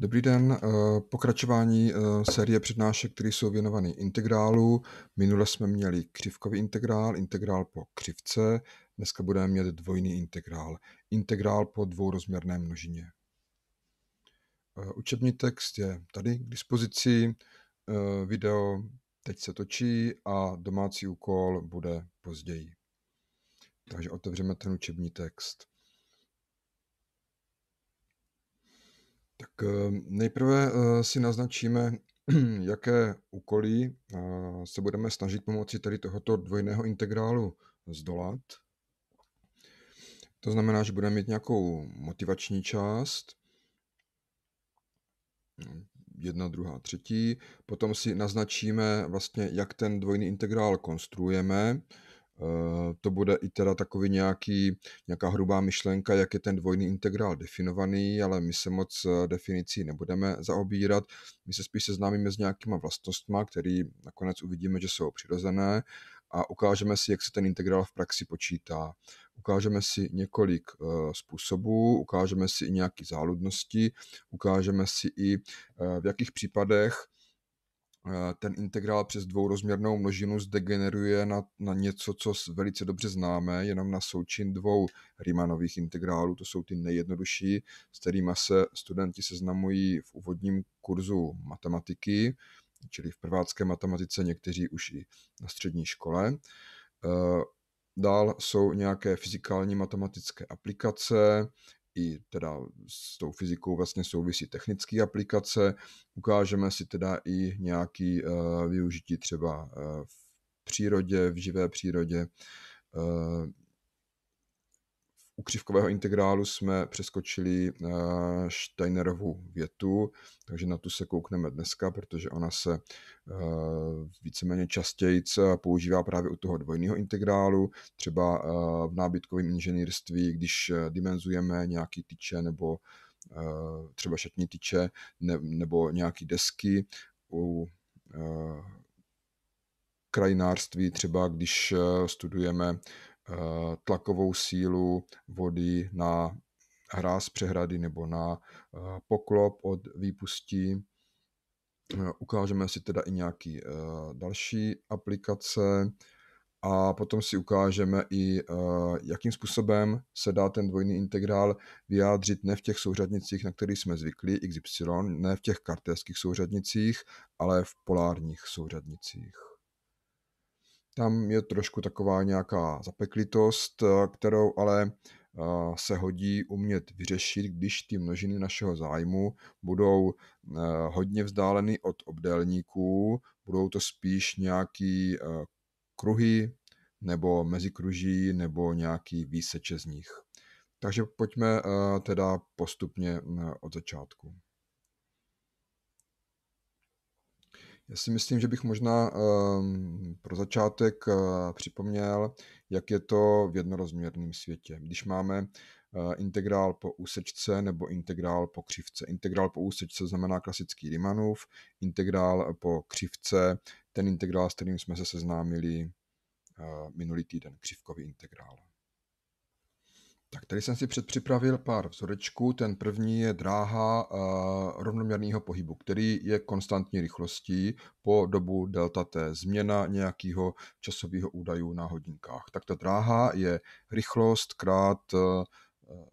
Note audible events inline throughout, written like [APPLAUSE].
Dobrý den, eh, pokračování eh, série přednášek, které jsou věnované integrálu. Minule jsme měli křivkový integrál, integrál po křivce, dneska budeme mít dvojný integrál, integrál po dvourozměrné množině. Eh, učební text je tady k dispozici, video teď se točí a domácí úkol bude později. Takže otevřeme ten učební text. Tak ehm, nejprve eh, si naznačíme, [CLEARS THROAT] jaké úkoly eh, se budeme snažit pomocí tady tohoto dvojného integrálu zdolat. To znamená, že budeme mít nějakou motivační část, jedna, druhá, třetí. Potom si naznačíme vlastně, jak ten dvojný integrál konstruujeme, Eh, to bude i teda takový nějaký, nějaká hrubá myšlenka, jak je ten dvojný integrál definovaný, ale my se moc eh, definicí nebudeme zaobírat. My se spíš seznámíme s nějakýma vlastnostma, které nakonec uvidíme, že jsou přirozené a ukážeme si, jak se ten integrál v praxi počítá. Ukážeme si několik eh, způsobů, ukážeme si i nějaké záludnosti, ukážeme si i v jakých případech Eh, ten integrál přes dvourozměrnou množinu zdegeneruje na, na něco, co velice dobře známe, jenom na součin dvou Riemannových integrálů, to jsou ty nejjednodušší, s kterými se studenti seznamují v úvodním kurzu matematiky, čili v prvácké matematice, někteří už i na střední škole. Eh, dál jsou nějaké fyzikální matematické aplikace, i teda s tou fyzikou vlastně souvisí technické aplikace. Ukážeme si teda i nějaké eh, využití třeba eh, v přírodě, v živé přírodě eh, u křivkového integrálu jsme přeskočili eh, Steinerovu větu, takže na tu se koukneme dneska, protože ona se eh, víceméně častěji používá právě u toho dvojného integrálu, třeba eh, v nábytkovém inženýrství, když dimenzujeme nějaký tyče nebo třeba šatní tyče nebo nějaký desky u krajinářství, třeba když studujeme Eh, tlakovou sílu vody na hráz přehrady nebo na eh, poklop od výpustí. Eh, ukážeme si teda i nějaké další aplikace a potom si ukážeme i, jakým způsobem se dá ten dvojný integrál vyjádřit ne v těch souřadnicích, na kterých jsme zvyklí, XY, ne v těch kartéských souřadnicích, ale v polárních souřadnicích. Tam je trošku taková nějaká zapeklitost, eh, kterou ale eh, se hodí umět vyřešit, když ty množiny našeho zájmu budou eh, hodně vzdáleny od obdélníků, budou to spíš nějaký kruhy nebo mezikruží nebo nějaký výseče z nich. Takže pojďme teda postupně od začátku. Já si myslím, že bych možná um, pro začátek uh, připomněl, jak je to v jednorozměrném světě. Když máme uh, eh, integrál po úsečce nebo integrál po křivce. Integrál po úsečce znamená klasický Riemannův. integrál po křivce, ten integrál, s kterým jsme se seznámili uh, minulý týden, křivkový integrál. Tak tady jsem si předpřipravil pár vzorečků. Ten první je dráha eh, rovnoměrného pohybu, který je konstantní rychlostí po dobu delta t, změna nějakého časového údaju na hodinkách. Tak ta dráha je rychlost krát eh, eh,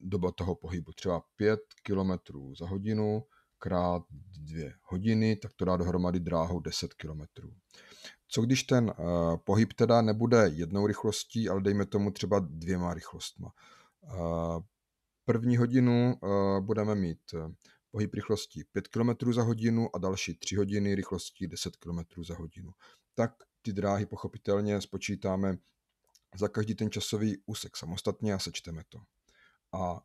doba toho pohybu, třeba 5 km za hodinu krát 2 hodiny, tak to dá dohromady dráhu 10 kilometrů co když ten eh, pohyb teda nebude jednou rychlostí, ale dejme tomu třeba dvěma rychlostma. Eh, první hodinu eh, budeme mít pohyb rychlostí 5 km za hodinu a další 3 hodiny rychlostí 10 km za hodinu. Tak ty dráhy pochopitelně spočítáme za každý ten časový úsek samostatně a sečteme to. A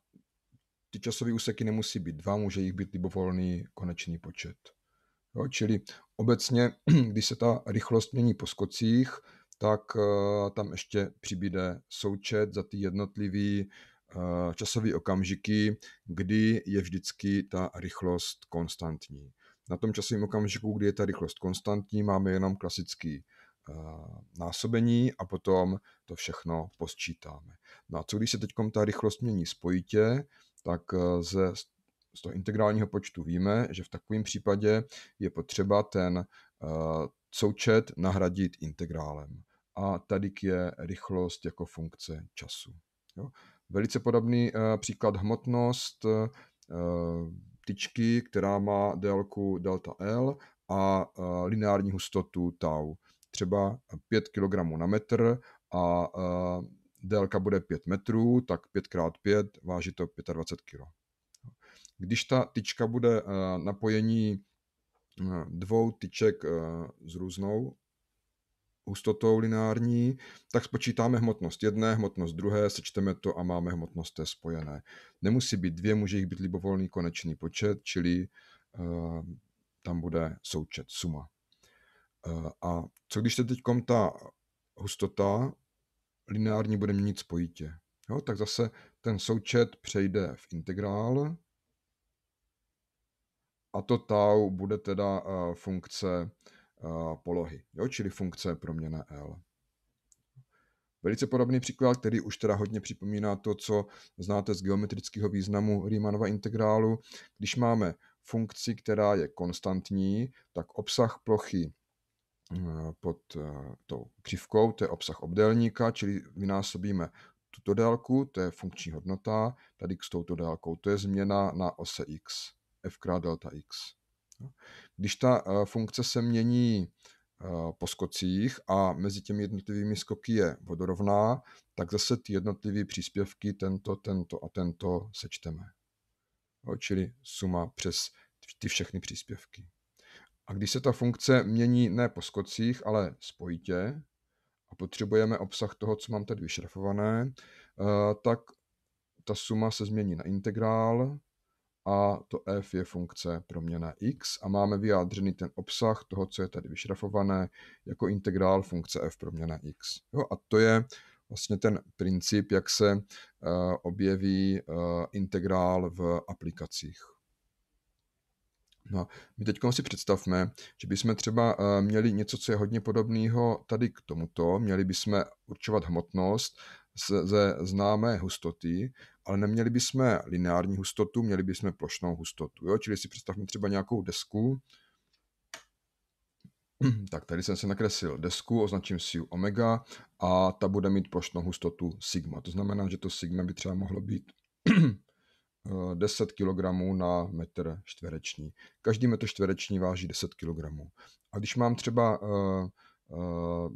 ty časové úseky nemusí být dva, může jich být libovolný konečný počet. Jo, čili obecně, [CLEARS THROAT] když se ta rychlost mění po skocích, tak eh, tam ještě přibíde součet za ty jednotlivé eh, časové okamžiky, kdy je vždycky ta rychlost konstantní. Na tom časovém okamžiku, kdy je ta rychlost konstantní, máme jenom klasický eh, násobení a potom to všechno posčítáme. No a co když se teď ta rychlost mění spojitě, tak ze z toho integrálního počtu víme, že v takovém případě je potřeba ten eh, součet nahradit integrálem. A tady je rychlost jako funkce času. Jo? Velice podobný eh, příklad hmotnost eh, tyčky, která má délku delta L a lineární hustotu tau. Třeba 5 kg na metr a délka bude 5 metrů, tak 5 x 5 váží to 25 kg. Když ta tyčka bude eh, napojení eh, dvou tyček eh, s různou hustotou lineární, tak spočítáme hmotnost jedné, hmotnost druhé, sečteme to a máme hmotnost té spojené. Nemusí být dvě, může jich být libovolný konečný počet, čili tam bude součet, suma. a co když se teď ta hustota lineární bude měnit spojitě? Jo, tak zase ten součet přejde v integrál a to tau bude teda eh, funkce eh, polohy, jo? čili funkce proměna L. Velice podobný příklad, který už teda hodně připomíná to, co znáte z geometrického významu Riemannova integrálu. Když máme funkci, která je konstantní, tak obsah plochy eh, pod tou křivkou, to je obsah obdélníka, čili vynásobíme tuto délku, to je funkční hodnota, tady s touto délkou, to je změna na ose x f krát delta x. Když ta eh, funkce se mění eh, po skocích a mezi těmi jednotlivými skoky je vodorovná, tak zase ty jednotlivé příspěvky tento, tento a tento sečteme. Jo, čili suma přes ty všechny příspěvky. A když se ta funkce mění ne po skocích, ale spojitě a potřebujeme obsah toho, co mám tady vyšrafované, eh, tak ta suma se změní na integrál a to f je funkce proměna x a máme vyjádřený ten obsah toho, co je tady vyšrafované, jako integrál funkce f proměna x. Jo, a to je vlastně ten princip, jak se uh, objeví uh, integrál v aplikacích. No my teď si představme, že bychom třeba uh, měli něco, co je hodně podobného tady k tomuto, měli bychom určovat hmotnost ze známé hustoty ale neměli bychom lineární hustotu, měli bychom plošnou hustotu. Jo? Čili si představme třeba nějakou desku. [CLEARS THROAT] Tak tady jsem se nakreslil desku, označím si omega a ta bude mít plošnou hustotu sigma. To znamená, že to sigma by třeba mohlo být 10 [CLEARS THROAT] eh, kg na metr čtvereční. Každý metr čtvereční váží 10 kg. A když mám třeba eh, eh,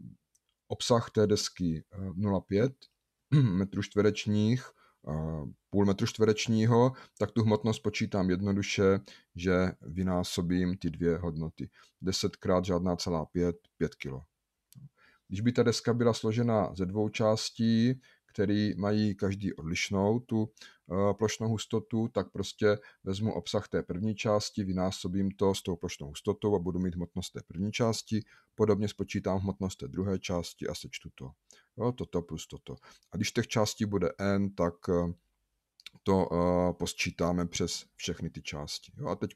obsah té desky 0,5 [CLEARS THROAT] metrů čtverečních půl metru čtverečního, tak tu hmotnost počítám jednoduše, že vynásobím ty dvě hodnoty. 10 krát žádná celá 5, 5 kg. Když by ta deska byla složena ze dvou částí, které mají každý odlišnou tu eh, plošnou hustotu, tak prostě vezmu obsah té první části, vynásobím to s tou plošnou hustotou a budu mít hmotnost té první části, podobně spočítám hmotnost té druhé části a sečtu to jo, toto plus toto. A když těch částí bude n, tak eh, to uh, posčítáme přes všechny ty části. Jo? A teď,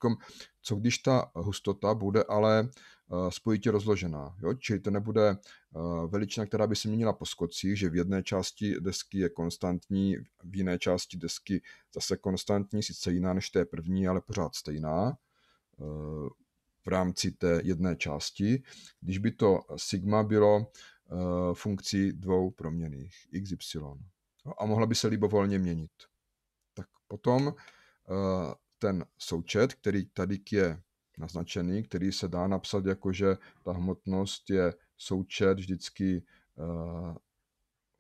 co když ta hustota bude ale uh, spojitě rozložená, jo? čili to nebude uh, veličina, která by se měnila po skocích, že v jedné části desky je konstantní, v jiné části desky zase konstantní, sice jiná než té první, ale pořád stejná v rámci té jedné části. Když by to sigma bylo Eh, funkcí dvou proměných x, y. No, a mohla by se libovolně měnit. Tak potom eh, ten součet, který tady je naznačený, který se dá napsat jako, že ta hmotnost je součet vždycky eh,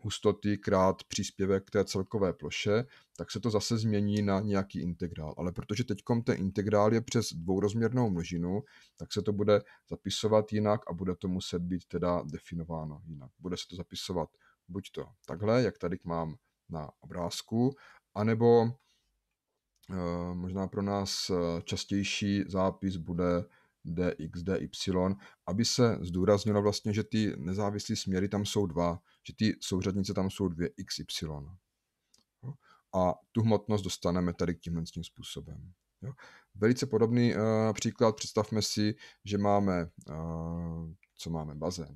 hustoty krát příspěvek té celkové ploše, tak se to zase změní na nějaký integrál. Ale protože teď ten integrál je přes dvourozměrnou množinu, tak se to bude zapisovat jinak a bude to muset být teda definováno jinak. Bude se to zapisovat buď to takhle, jak tady mám na obrázku, anebo eh, možná pro nás eh, častější zápis bude dx, dy, aby se zdůraznilo vlastně, že ty nezávislé směry tam jsou dva, že ty souřadnice tam jsou dvě x, y. Jo? A tu hmotnost dostaneme tady tímhle tím způsobem. Jo? Velice podobný uh, příklad, představme si, že máme, uh, co máme, bazén.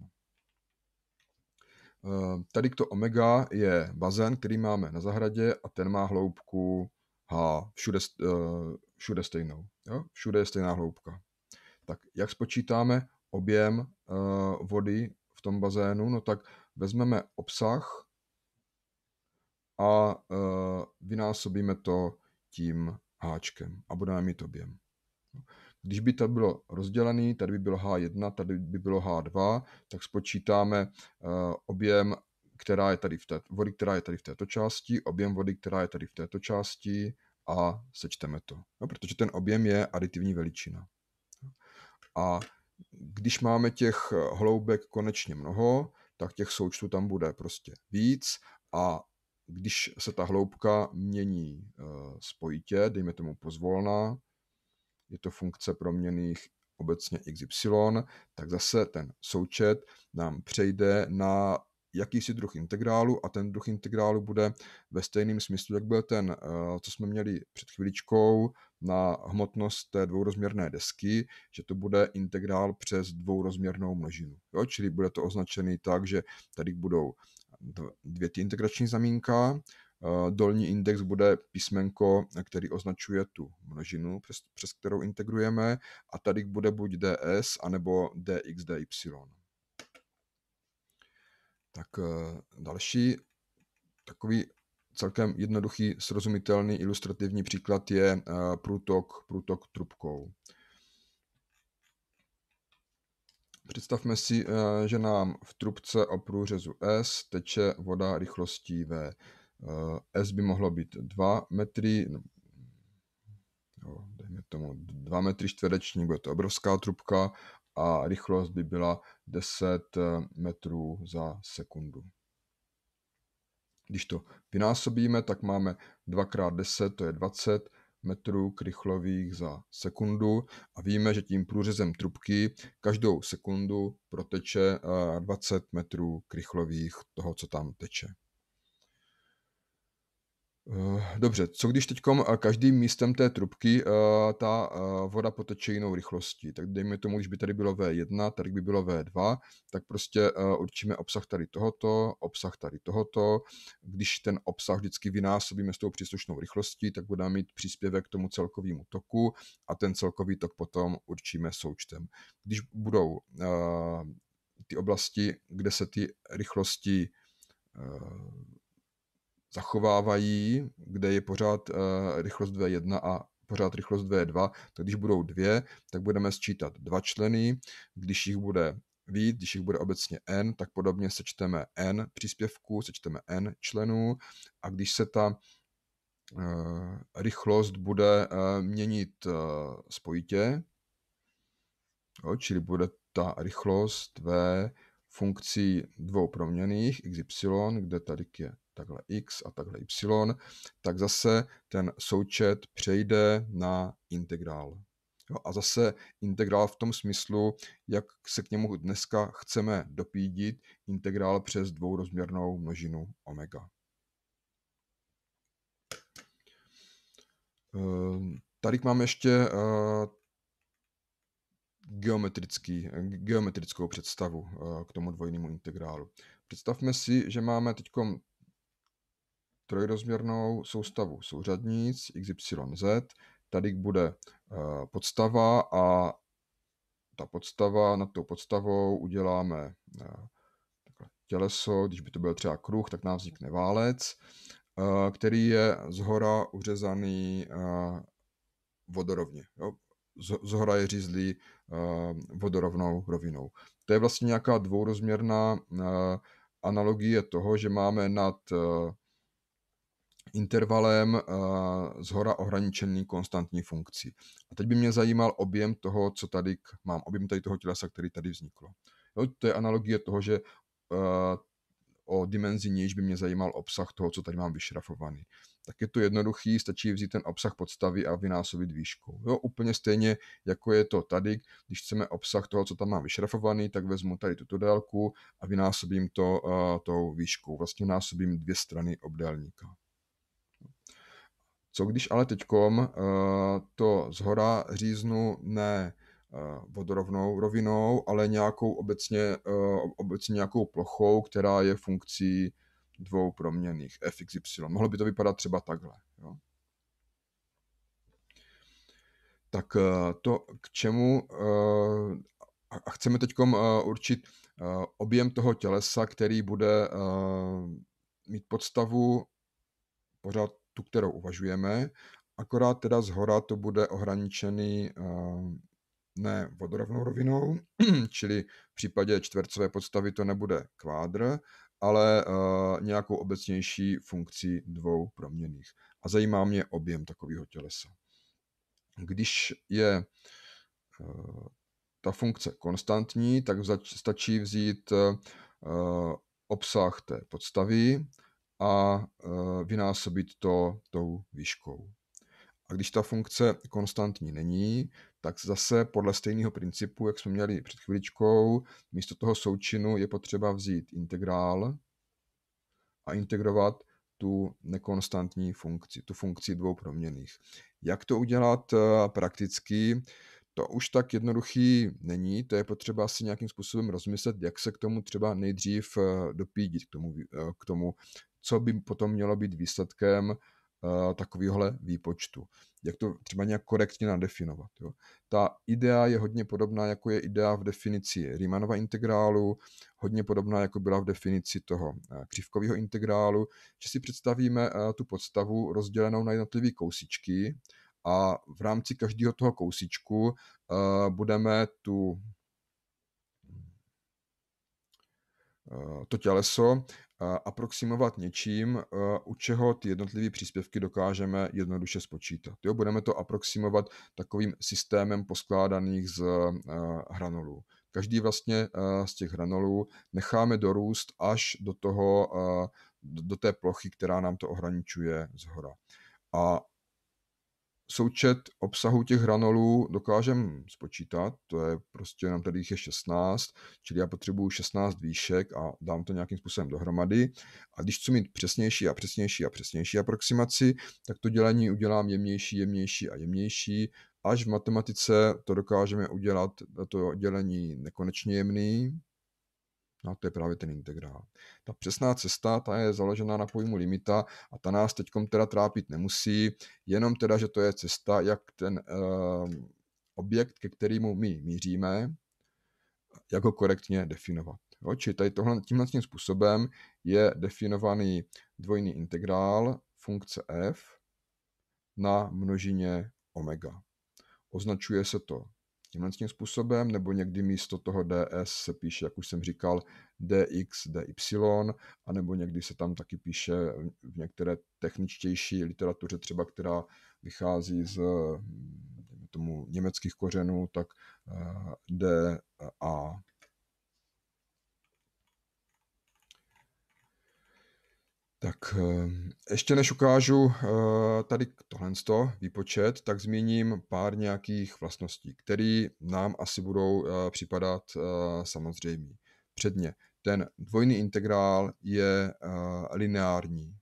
Uh, tady to omega je bazén, který máme na zahradě a ten má hloubku H všude, uh, všude stejnou. Jo? Všude je stejná hloubka. Tak jak spočítáme objem uh, vody v tom bazénu? No tak vezmeme obsah a e, vynásobíme to tím háčkem a budeme mít objem. Když by to bylo rozdělený, tady by bylo H1, tady by bylo H2, tak spočítáme e, objem, která je tady v té, vody, která je tady v této části, objem vody, která je tady v této části a sečteme to. No, protože ten objem je aditivní veličina. A když máme těch hloubek konečně mnoho, tak těch součtů tam bude prostě víc a když se ta hloubka mění eh, spojitě, dejme tomu pozvolna, je to funkce proměných obecně xy, tak zase ten součet nám přejde na jakýsi druh integrálu a ten druh integrálu bude ve stejném smyslu, jak byl ten, eh, co jsme měli před chviličkou na hmotnost té dvourozměrné desky, že to bude integrál přes dvourozměrnou množinu. Jo? Čili bude to označený tak, že tady budou dvě ty integrační zamínka, eh, Dolní index bude písmenko, který označuje tu množinu, přes, přes kterou integrujeme, a tady bude buď ds, anebo dx, dy. Tak eh, další takový celkem jednoduchý, srozumitelný, ilustrativní příklad je eh, průtok, průtok trubkou. Představme si, eh, že nám v trubce o průřezu S teče voda rychlostí V. S by mohlo být 2 metry, no, dejme tomu 2 metry čtvereční, bude to obrovská trubka a rychlost by byla 10 eh, metrů za sekundu. Když to vynásobíme, tak máme 2x10, to je 20 metrů krychlových za sekundu a víme, že tím průřezem trubky každou sekundu proteče 20 eh, metrů krychlových toho, co tam teče. Eh, dobře, co když teď eh, každým místem té trubky eh, ta voda poteče jinou rychlostí? Tak dejme tomu, když by tady bylo V1, tady by bylo V2, tak prostě určíme obsah tady tohoto, obsah tady tohoto. Když ten obsah vždycky vynásobíme s tou příslušnou rychlostí, tak budeme mít příspěvek k tomu celkovému toku a ten celkový tok potom určíme součtem. Když budou ty oblasti, kde se ty rychlosti zachovávají, kde je pořád eh, rychlost V1 a pořád rychlost V2, tak když budou dvě, tak budeme sčítat dva členy, když jich bude víc, když jich bude obecně n, tak podobně sečteme n příspěvků, sečteme n členů a když se ta eh, rychlost bude eh, měnit spojitě, jo, čili bude ta rychlost v funkcí dvou proměných x, y, kde tady je takhle x a takhle y, tak zase ten součet přejde na integrál. Jo, a zase integrál v tom smyslu, jak se k němu dneska chceme dopídit, integrál přes dvourozměrnou množinu omega. Ehm, tady máme ještě eh, geometrický, geometrickou představu eh, k tomu dvojnému integrálu. Představme si, že máme teď trojrozměrnou soustavu souřadnic XYZ. Tady bude eh, podstava a ta podstava, nad tou podstavou uděláme eh, těleso, když by to byl třeba kruh, tak nám vznikne válec, eh, který je zhora uřezaný vodorovně. Zhora je řízlý vodorovnou rovinou. To je vlastně nějaká dvourozměrná analogie toho, že máme nad intervalem z hora ohraničený konstantní funkcí. A teď by mě zajímal objem toho, co tady mám, objem tady toho tělesa, který tady vzniklo. Jo, to je analogie toho, že o dimenzi níž by mě zajímal obsah toho, co tady mám vyšrafovaný. Tak je to jednoduchý, stačí vzít ten obsah podstavy a vynásobit výškou. Jo, úplně stejně, jako je to tady, když chceme obsah toho, co tam mám vyšrafovaný, tak vezmu tady tuto délku a vynásobím to uh, tou výškou. Vlastně násobím dvě strany obdélníka. Co když ale teďkom eh, to zhora říznu ne eh, vodorovnou rovinou, ale nějakou obecně, eh, obecně nějakou plochou, která je funkcí dvou proměných f, x, y. Mohlo by to vypadat třeba takhle. Jo? Tak to k čemu a chceme teď určit objem toho tělesa, který bude mít podstavu pořád tu, kterou uvažujeme, akorát teda z hora to bude ohraničený eh, ne vodorovnou rovinou, [CLEARS THROAT] čili v případě čtvercové podstavy to nebude kvádr, ale eh, nějakou obecnější funkcí dvou proměných. A zajímá mě objem takového tělesa. Když je eh, ta funkce konstantní, tak stačí vzít obsah té podstavy a e, vynásobit to tou výškou. A když ta funkce konstantní není, tak zase podle stejného principu, jak jsme měli před chviličkou, místo toho součinu je potřeba vzít integrál a integrovat tu nekonstantní funkci, tu funkci dvou proměných. Jak to udělat e, prakticky? To už tak jednoduchý není, to je potřeba si nějakým způsobem rozmyslet, jak se k tomu třeba nejdřív e, dopídit, k tomu, k tomu co by potom mělo být výsledkem eh, takovéhohle výpočtu. Jak to třeba nějak korektně nadefinovat. Jo. Ta idea je hodně podobná, jako je idea v definici Riemannova integrálu, hodně podobná, jako byla v definici toho eh, křivkového integrálu, že si představíme eh, tu podstavu rozdělenou na jednotlivé kousičky a v rámci každého toho kousičku budeme tu to těleso aproximovat něčím, eh, u čeho ty jednotlivé příspěvky dokážeme jednoduše spočítat. Jo, budeme to aproximovat takovým systémem poskládaných z eh, hranolů. Každý vlastně eh, z těch hranolů necháme dorůst až do toho, do té plochy, která nám to ohraničuje zhora. A součet obsahu těch hranolů dokážem spočítat, to je prostě nám tady jich je 16, čili já potřebuju 16 výšek a dám to nějakým způsobem dohromady. A když chci mít přesnější a přesnější a přesnější aproximaci, tak to dělení udělám jemnější, jemnější a jemnější, až v matematice to dokážeme udělat, to dělení nekonečně jemný, No, to je právě ten integrál. Ta přesná cesta, ta je založená na pojmu limita a ta nás teď teda trápit nemusí, jenom teda, že to je cesta, jak ten uh, objekt, ke kterému my míříme, jak ho korektně definovat. Jo, či tady tohle, tímhle tím způsobem je definovaný dvojný integrál funkce f na množině omega. Označuje se to tímhle tím způsobem, nebo někdy místo toho ds se píše, jak už jsem říkal, dx, dy, a nebo někdy se tam taky píše v některé techničtější literatuře, třeba která vychází z tomu německých kořenů, tak eh, d a Tak ehm, ještě než ukážu eh, tady tohle výpočet, tak zmíním pár nějakých vlastností, které nám asi budou eh, připadat eh, samozřejmě. Předně, ten dvojný integrál je lineární.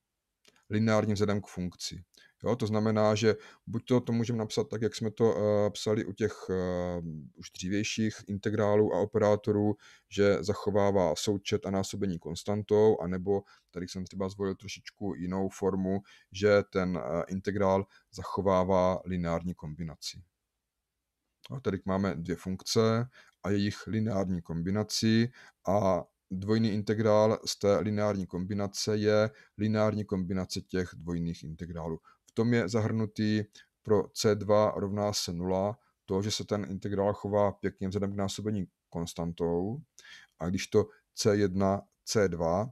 Lineární vzhledem k funkci. Jo, to znamená, že buď to, to můžeme napsat tak, jak jsme to uh, psali u těch uh, už dřívějších integrálů a operátorů, že zachovává součet a násobení konstantou, anebo tady jsem třeba zvolil trošičku jinou formu, že ten uh, integrál zachovává lineární kombinaci. A tady máme dvě funkce a jejich lineární kombinaci a dvojný integrál z té lineární kombinace je lineární kombinace těch dvojných integrálů tom je zahrnutý pro C2 rovná se 0 to, že se ten integrál chová pěkně vzhledem k násobení konstantou a když to C1, C2 uh,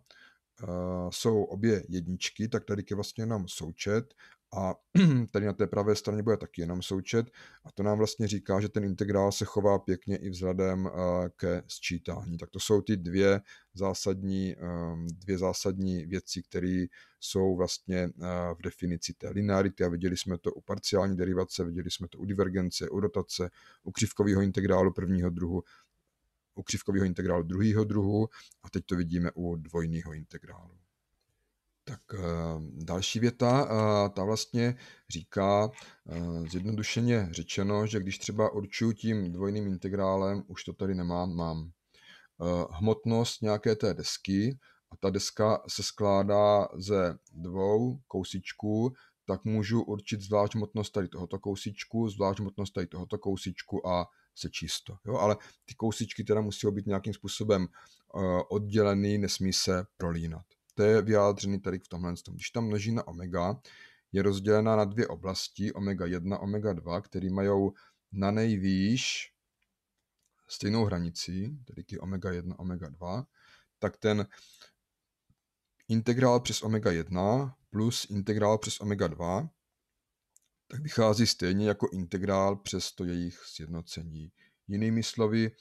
jsou obě jedničky, tak tady je vlastně jenom součet a [CLEARS THROAT] tady na té pravé straně bude taky jenom součet a to nám vlastně říká, že ten integrál se chová pěkně i vzhledem eh, ke sčítání. Tak to jsou ty dvě zásadní, ehm, dvě zásadní věci, které jsou vlastně eh, v definici té linearity a viděli jsme to u parciální derivace, viděli jsme to u divergence, u rotace, u křivkového integrálu prvního druhu, u křivkového integrálu druhého druhu a teď to vidíme u dvojného integrálu. Tak eh, další věta, eh, ta vlastně říká eh, zjednodušeně řečeno, že když třeba určuju tím dvojným integrálem, už to tady nemám, mám hmotnost nějaké té desky a ta deska se skládá ze dvou kousičků, tak můžu určit zvlášť hmotnost tady tohoto kousičku, zvlášť hmotnost tady tohoto kousičku a se čisto. Jo? Ale ty kousičky teda musí být nějakým způsobem oddělený, nesmí se prolínat to je vyjádřený tady v tomhle. Když ta množina omega je rozdělená na dvě oblasti, omega 1, omega 2, které mají na nejvýš stejnou hranici, tedy ty omega 1, omega 2, tak ten integrál přes omega 1 plus integrál přes omega 2 tak vychází stejně jako integrál přes to jejich sjednocení. Jinými slovy,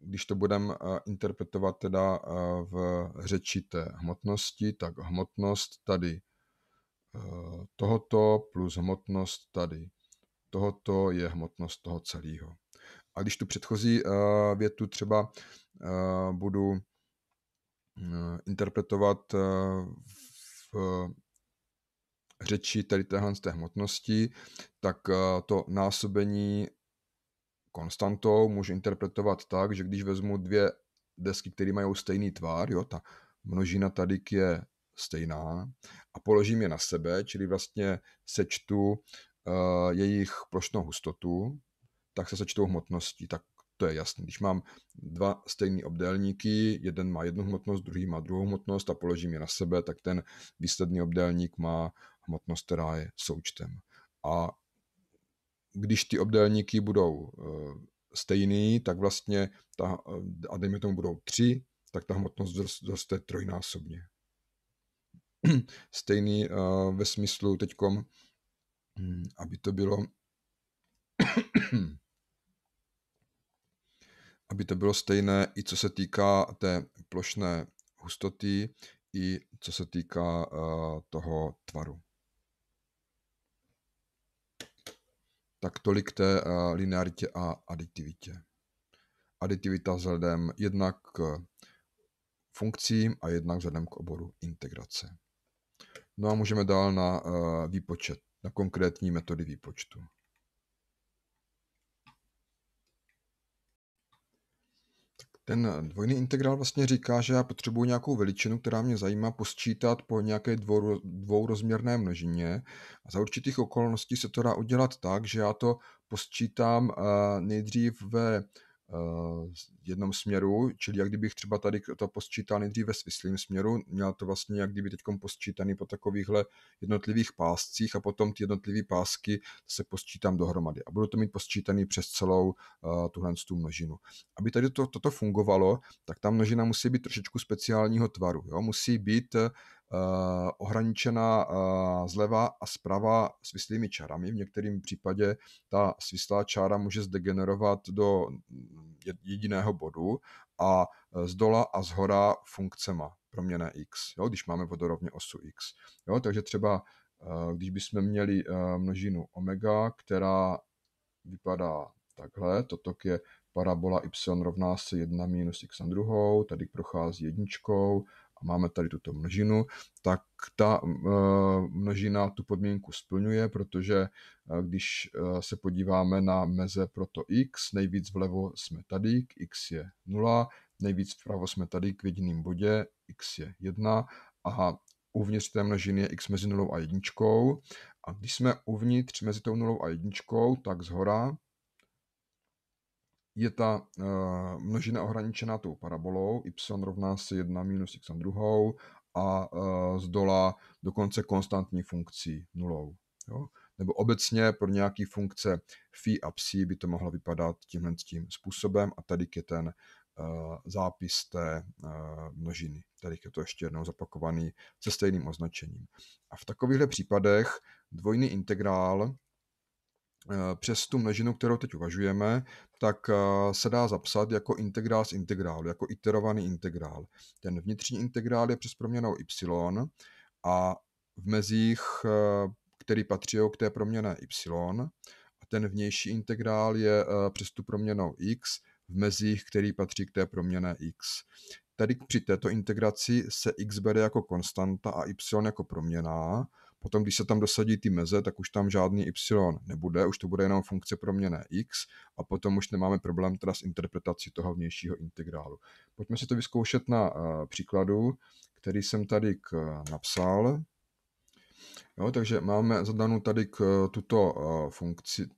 když to budeme eh, interpretovat teda eh, v řeči té hmotnosti, tak hmotnost tady eh, tohoto plus hmotnost tady tohoto je hmotnost toho celého. A když tu předchozí větu třeba budu interpretovat v řeči tady téhle z té hmotnosti, tak to násobení konstantou můžu interpretovat tak, že když vezmu dvě desky, které mají stejný tvar, jo, ta množina tady je stejná a položím je na sebe, čili vlastně sečtu uh, jejich plošnou hustotu, tak se sečtou hmotnosti, tak to je jasné. Když mám dva stejné obdélníky, jeden má jednu hmotnost, druhý má druhou hmotnost a položím je na sebe, tak ten výsledný obdélník má hmotnost, která je součtem. A když ty obdélníky budou eh, stejný, tak vlastně, ta, eh, a dejme tomu budou tři, tak ta hmotnost roste trojnásobně. [CLEARS THROAT] Stejný eh, ve smyslu teďkom, hm, aby to bylo [CLEARS THROAT] aby to bylo stejné i co se týká té plošné hustoty, i co se týká toho tvaru. Tak tolik té eh, linearitě a aditivitě. Aditivita vzhledem jednak k funkcím a jednak vzhledem k oboru integrace. No a můžeme dál na eh, výpočet, na konkrétní metody výpočtu. Ten dvojný integrál vlastně říká, že já potřebuji nějakou veličinu, která mě zajímá, posčítat po nějaké dvou, dvourozměrné množině. A za určitých okolností se to dá udělat tak, že já to posčítám eh, nejdřív ve Eh, jednom směru, čili jak kdybych třeba tady to posčítal nejdříve ve svislým směru, měl to vlastně jak kdyby teď posčítaný po takovýchhle jednotlivých páscích a potom ty jednotlivé pásky se posčítám dohromady a budu to mít posčítaný přes celou uh, tuhle tu množinu. Aby tady to, toto fungovalo, tak ta množina musí být trošičku speciálního tvaru, jo? musí být eh, Eh, ohraničena eh, zleva a zprava svislými čarami. V některém případě ta svislá čára může zdegenerovat do hm, jediného bodu a eh, z dola a z hora funkcema proměna x, jo, když máme vodorovně osu x. Jo, takže třeba když bychom měli množinu omega, která vypadá takhle, toto je parabola y rovná se 1 minus x na druhou, tady prochází jedničkou, a máme tady tuto množinu, tak ta e, množina tu podmínku splňuje, protože e, když e, se podíváme na meze pro to x, nejvíc vlevo jsme tady, x je 0, nejvíc vpravo jsme tady k jediným bodě, x je 1 a uvnitř té množiny je x mezi 0 a 1. A když jsme uvnitř mezi tou 0 a 1, tak zhora je ta uh, množina ohraničená tou parabolou, y rovná se 1 minus x na druhou a uh, z dola dokonce konstantní funkcí nulou. Jo? Nebo obecně pro nějaký funkce phi a psi by to mohlo vypadat tímhle tím způsobem a tady je ten uh, zápis té množiny. Tady je to ještě jednou zapakovaný se stejným označením. A v takovýchto případech dvojný integrál Eh, přes tu množinu, kterou teď uvažujeme, tak eh, se dá zapsat jako integrál z integrálu, jako iterovaný integrál. Ten vnitřní integrál je přes proměnou y a v mezích, eh, který patří k té proměně y, a ten vnější integrál je přes tu proměnou x v mezích, který patří k té proměně x. Tady při této integraci se x bere jako konstanta a y jako proměná, Potom, když se tam dosadí ty meze, tak už tam žádný y nebude, už to bude jenom funkce proměné x a potom už nemáme problém teda s interpretací toho vnějšího integrálu. Pojďme si to vyzkoušet na eh, příkladu, který jsem tady k, eh, napsal. Jo, takže máme zadanou tady k eh, tuto funkci,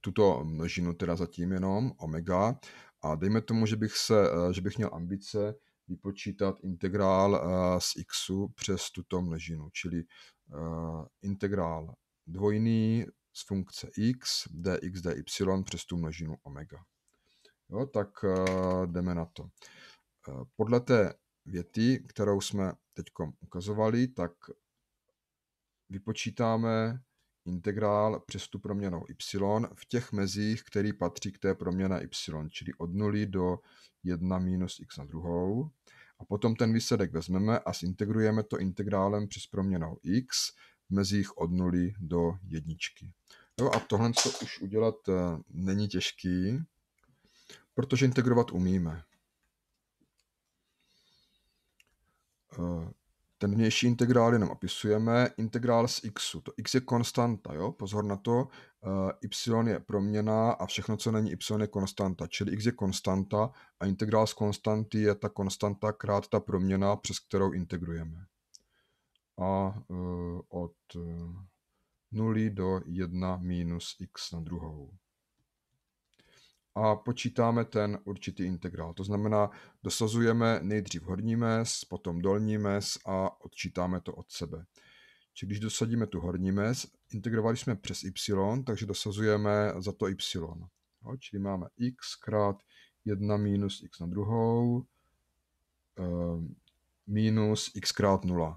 tuto množinu, teda zatím jenom omega, a dejme tomu, že bych, se, že bych měl ambice vypočítat integrál eh, z xu přes tuto množinu, čili eh, integrál dvojný z funkce x dx dy přes tu množinu omega. Jo, tak eh, jdeme na to. Podle té věty, kterou jsme teď ukazovali, tak vypočítáme integrál tu proměnou y v těch mezích, který patří k té proměně y, čili od 0 do 1 minus x na druhou. A potom ten výsledek vezmeme a zintegrujeme to integrálem přes proměnou x v mezích od 0 do 1. Jo, a tohle to už udělat eh, není těžký, protože integrovat umíme. Eh, ten vnější integrál jenom opisujeme, integrál z xu, to x je konstanta, jo, pozor na to, eh, y je proměna a všechno, co není y, je konstanta, čili x je konstanta a integrál z konstanty je ta konstanta krát ta proměna, přes kterou integrujeme. A eh, od 0 eh, do 1 minus x na druhou a počítáme ten určitý integrál. To znamená, dosazujeme nejdřív horní mes, potom dolní mes a odčítáme to od sebe. Čili když dosadíme tu horní mes, integrovali jsme přes y, takže dosazujeme za to y. Jo, čili máme x krát 1 minus x na druhou ehm, minus x krát 0.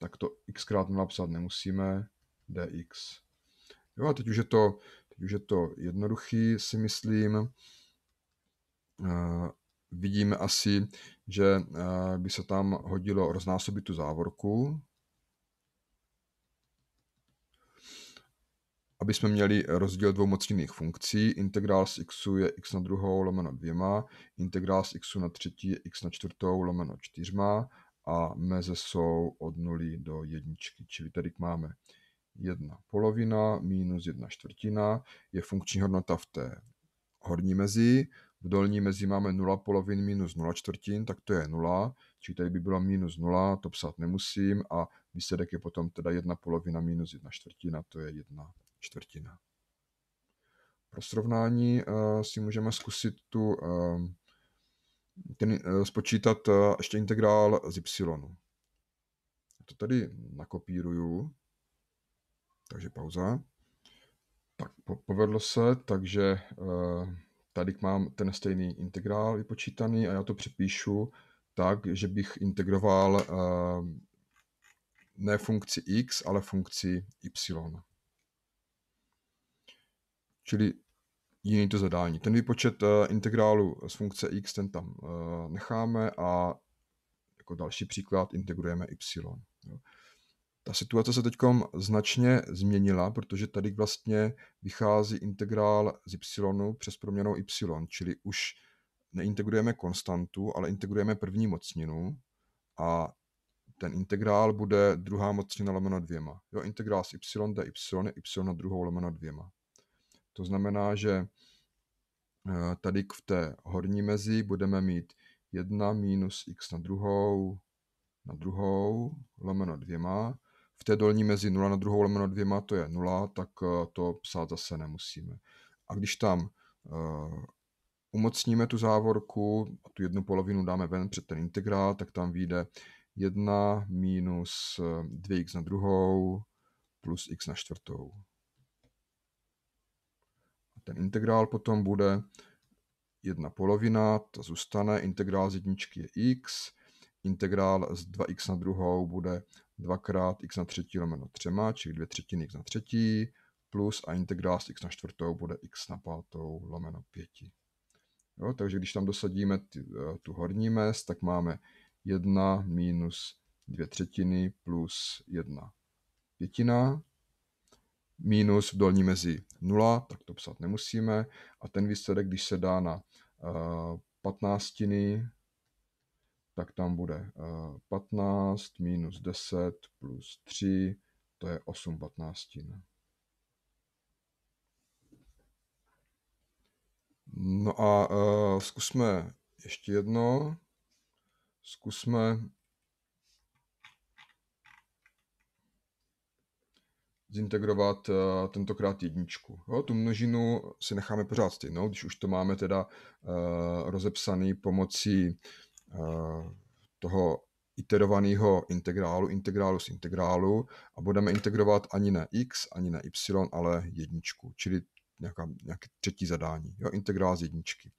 Tak to x krát 0 psát nemusíme, dx. Jo, a teď už je to ať už je to jednoduchý, si myslím. Eh, vidíme asi, že eh, by se tam hodilo roznásobit tu závorku, aby jsme měli rozdíl dvou mocninných funkcí. Integrál z x je x na druhou lomeno dvěma, integrál z x na třetí je x na čtvrtou lomeno čtyřma a meze jsou od 0 do jedničky, čili tady máme jedna polovina minus jedna čtvrtina je funkční hodnota v té horní mezi, v dolní mezi máme 0 polovin minus 0 čtvrtin, tak to je 0, čili tady by bylo minus 0, to psát nemusím a výsledek je potom teda 1 polovina minus 1 čtvrtina, to je 1 čtvrtina. Pro srovnání uh, si můžeme zkusit tu, uh, ten, uh, spočítat uh, ještě integrál z y. To tady nakopíruju takže pauza. Tak povedlo se, takže eh, tady mám ten stejný integrál vypočítaný a já to přepíšu tak, že bych integroval eh, ne funkci x, ale funkci y. Čili jiný to zadání. Ten výpočet eh, integrálu z funkce x, ten tam necháme a jako další příklad integrujeme y. Jo. Ta situace se teď značně změnila, protože tady vlastně vychází integrál z y přes proměnou y, čili už neintegrujeme konstantu, ale integrujeme první mocninu a ten integrál bude druhá mocnina lomeno dvěma. Jo, integrál z y dy y je y na druhou lomeno dvěma. To znamená, že eh, tady v té horní mezi budeme mít 1 minus x na druhou na druhou lomeno dvěma v té dolní mezi 0 na 2 lomeno 2 to je 0, tak eh, to psát zase nemusíme. A když tam eh, umocníme tu závorku a tu jednu polovinu dáme ven před ten integrál, tak tam vyjde 1 minus 2x eh, na druhou plus x na čtvrtou. A ten integrál potom bude jedna polovina, to zůstane, integrál z jedničky je x, integrál z 2x na druhou bude dvakrát x na třetí lomeno třema, čili dvě třetiny x na třetí, plus a integrál z x na čtvrtou bude x na pátou lomeno pěti. Jo, takže když tam dosadíme ty, eh, tu horní mez, tak máme 1 minus 2 třetiny plus 1 pětina, minus v dolní mezi 0, tak to psát nemusíme, a ten výsledek, když se dá na uh, patnáctiny, tak tam bude 15 eh, minus 10 plus 3, to je 8 patnáctin. No a eh, zkusme ještě jedno. Zkusme zintegrovat eh, tentokrát jedničku. Jo, tu množinu si necháme pořád stejnou, když už to máme teda uh, rozepsaný pomocí Eh, toho iterovaného integrálu, integrálu z integrálu a budeme integrovat ani ne x, ani ne y, ale jedničku, čili nějaká, nějaké třetí zadání. Jo, integrál z jedničky.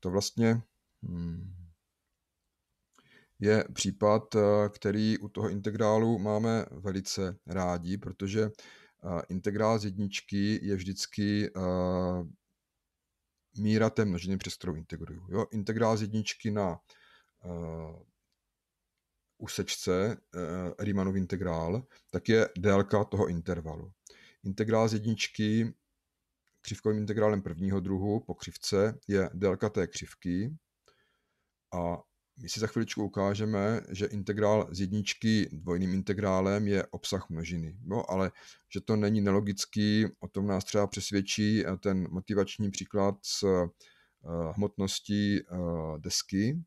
To vlastně hmm, je případ, eh, který u toho integrálu máme velice rádi, protože eh, integrál z jedničky je vždycky míra té množiny, přes kterou integruju. Jo, integrál z jedničky na Eh, úsečce eh, Riemannův integrál, tak je délka toho intervalu. Integrál z jedničky křivkovým integrálem prvního druhu po křivce je délka té křivky a my si za chviličku ukážeme, že integrál z jedničky dvojným integrálem je obsah množiny. No, ale že to není nelogický, o tom nás třeba přesvědčí eh, ten motivační příklad s hmotností desky,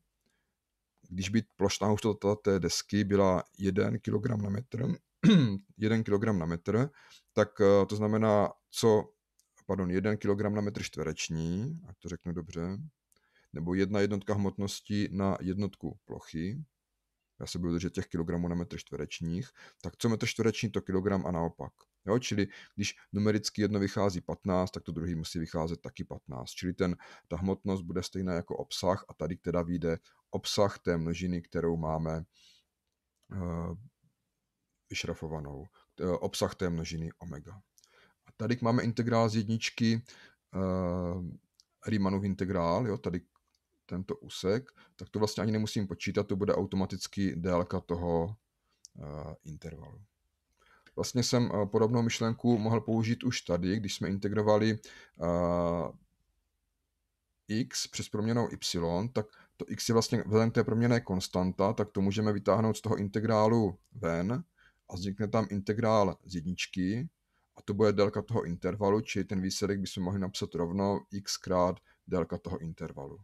když by plošná hustota té desky byla 1 kg na metr, 1 [CLEARS THROAT] kg na metr, tak eh, to znamená, co, pardon, 1 kg na metr čtvereční, ať to řeknu dobře, nebo jedna jednotka hmotnosti na jednotku plochy, já se budu držet těch kilogramů na metr čtverečních, tak co metr čtvereční, to kilogram a naopak. Jo? Čili když numericky jedno vychází 15, tak to druhý musí vycházet taky 15. Čili ten, ta hmotnost bude stejná jako obsah a tady teda vyjde obsah té množiny, kterou máme eh, vyšrafovanou, obsah té množiny omega. A tady máme integrál z jedničky, eh, Riemannův integrál, jo, tady tento úsek, tak to vlastně ani nemusím počítat, to bude automaticky délka toho eh, intervalu. Vlastně jsem podobnou myšlenku mohl použít už tady, když jsme integrovali x přes proměnou y, tak to x je vlastně vzhledem k té proměné konstanta, tak to můžeme vytáhnout z toho integrálu ven a vznikne tam integrál z jedničky a to bude délka toho intervalu, či ten výsledek bychom mohli napsat rovno x krát délka toho intervalu.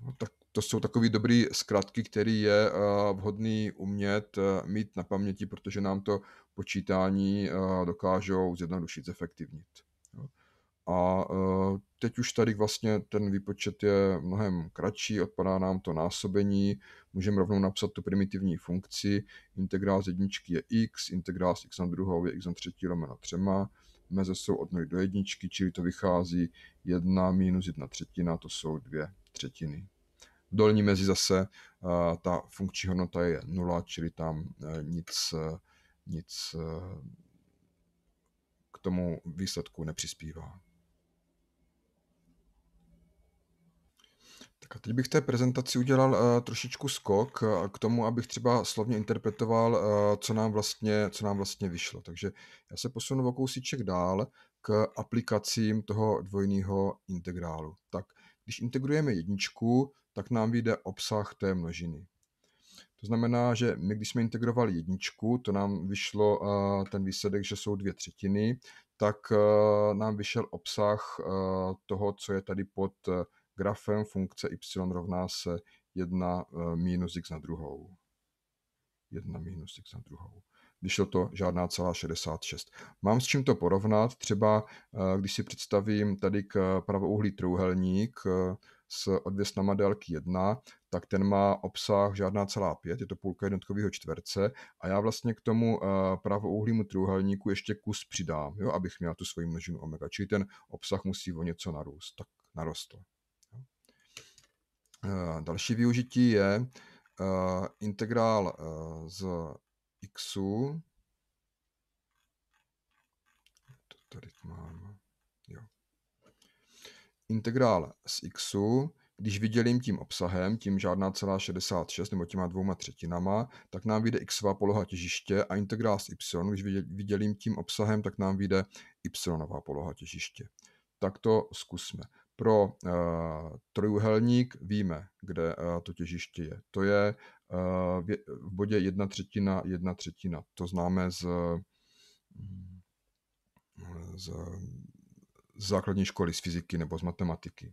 No, tak to jsou takový dobrý zkratky, který je eh, vhodný umět eh, mít na paměti, protože nám to počítání eh, dokážou zjednodušit, zefektivnit. A e, teď už tady vlastně ten výpočet je mnohem kratší, odpadá nám to násobení, můžeme rovnou napsat tu primitivní funkci, integrál z jedničky je x, integrál z x na druhou je x na třetí lomeno třema, meze jsou od 0 do jedničky, čili to vychází 1 minus 1 třetina, to jsou 2 třetiny. V dolní mezi zase e, ta funkční hodnota je 0, čili tam e, nic, nic k tomu výsledku nepřispívá. Tak a teď bych té prezentaci udělal uh, trošičku skok uh, k tomu, abych třeba slovně interpretoval, uh, co, nám vlastně, co nám vlastně vyšlo. Takže já se posunu o kousíček dál k aplikacím toho dvojného integrálu. Tak když integrujeme jedničku, tak nám vyjde obsah té množiny. To znamená, že my, když jsme integrovali jedničku, to nám vyšlo uh, ten výsledek, že jsou dvě třetiny, tak uh, nám vyšel obsah uh, toho, co je tady pod grafem funkce y rovná se 1 eh, minus x na druhou. 1 minus x na druhou. Když je to žádná celá 66. Mám s čím to porovnat, třeba eh, když si představím tady k eh, pravouhlý trouhelník s odvěsnama délky 1, tak ten má obsah žádná celá 5, je to půlka jednotkového čtverce a já vlastně k tomu pravouhlýmu trouhelníku ještě kus přidám, jo, abych měl tu svoji množinu omega, čili ten obsah musí o něco narůst, tak narostl. Eh, další využití je eh, integrál eh, z xu. To tady mám. Jo. Integrál z xu když vydělím tím obsahem, tím žádná celá 66 nebo těma dvouma třetinama, tak nám vyjde xová poloha těžiště a integrál z y, když vydělím tím obsahem, tak nám vyjde y poloha těžiště. Tak to zkusme. Pro uh, trojuhelník víme, kde uh, to těžiště je. To je uh, v bodě jedna třetina, jedna třetina. To známe z, mm, z, z základní školy, z fyziky nebo z matematiky.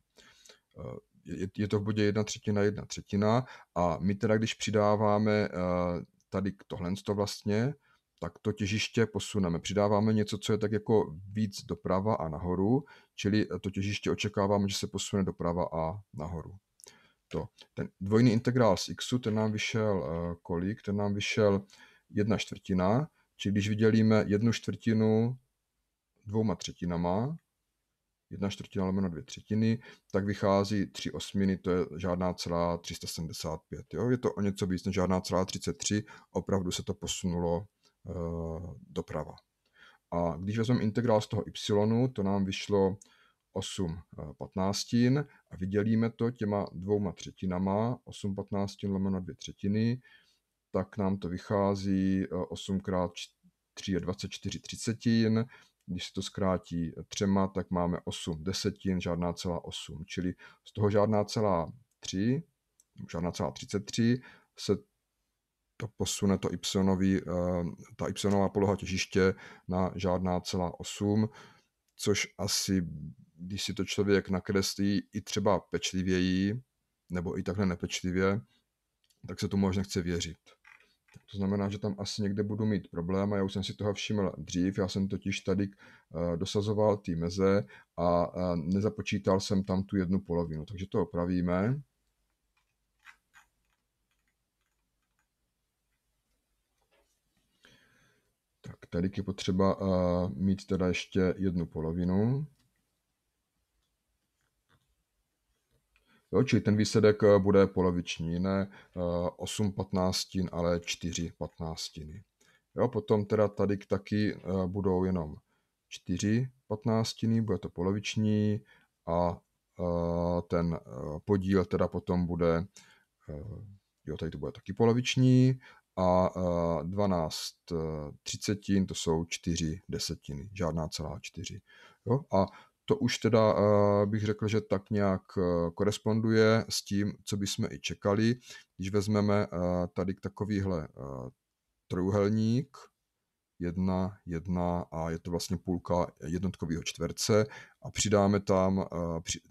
Uh, je, je to v bodě jedna třetina, jedna třetina a my teda, když přidáváme uh, tady tohle to vlastně, tak to těžiště posuneme. Přidáváme něco, co je tak jako víc doprava a nahoru, čili to těžiště očekáváme, že se posune doprava a nahoru. To. Ten dvojný integrál z xu, ten nám vyšel eh, kolik? Ten nám vyšel jedna čtvrtina, čili když vydělíme jednu čtvrtinu dvouma třetinama, jedna čtvrtina lomeno dvě třetiny, tak vychází 3 osminy, to je žádná celá 375. Jo? Je to o něco víc než žádná celá 33, opravdu se to posunulo Eh, doprava. A když vezmeme integrál z toho y, to nám vyšlo 8 eh, patnáctin a vydělíme to těma dvouma třetinama, 8 patnáctin lomeno 2 třetiny, tak nám to vychází 8 x 3 je 24 třicetin, když se to zkrátí eh, třema, tak máme 8 desetin, žádná celá 8, čili z toho žádná celá 3, žádná celá 33 se to posune to y, eh, ta y poloha těžiště na žádná celá 8, což asi, když si to člověk nakreslí i třeba pečlivěji, nebo i takhle nepečlivě, tak se tomu až nechce věřit. to znamená, že tam asi někde budu mít problém a já už jsem si toho všiml dřív. Já jsem totiž tady eh, dosazoval ty meze a eh, nezapočítal jsem tam tu jednu polovinu. Takže to opravíme. tady je potřeba eh, mít teda ještě jednu polovinu. Jo, čili ten výsledek eh, bude poloviční, ne 8 eh, patnáctin, ale 4 patnáctiny. Jo, potom teda tady taky budou jenom 4 patnáctiny, bude to poloviční a ten podíl teda potom bude, jo, tady to bude taky poloviční a 12 e, e, třicetin, to jsou 4 desetiny, žádná celá 4. Jo? A to už teda e, bych řekl, že tak nějak koresponduje s tím, co bychom i čekali. Když vezmeme tady takovýhle trojuhelník, jedna, jedna a je to vlastně půlka jednotkového čtverce a přidáme tam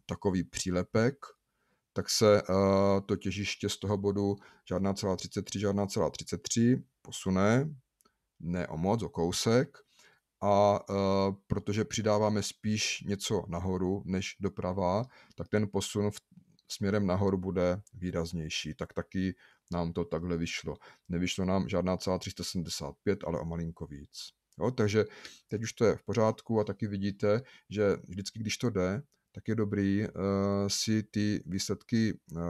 takový přílepek, tak se eh, to těžiště z toho bodu žádná celá 33, žádná celá 33 posune, ne o moc, o kousek, a uh, protože přidáváme spíš něco nahoru než doprava, tak ten posun v, směrem nahoru bude výraznější. Tak taky nám to takhle vyšlo. Nevyšlo nám žádná celá 375, ale o malinko víc. Jo, takže teď už to je v pořádku a taky vidíte, že vždycky, když to jde, tak je dobrý uh, si ty výsledky uh,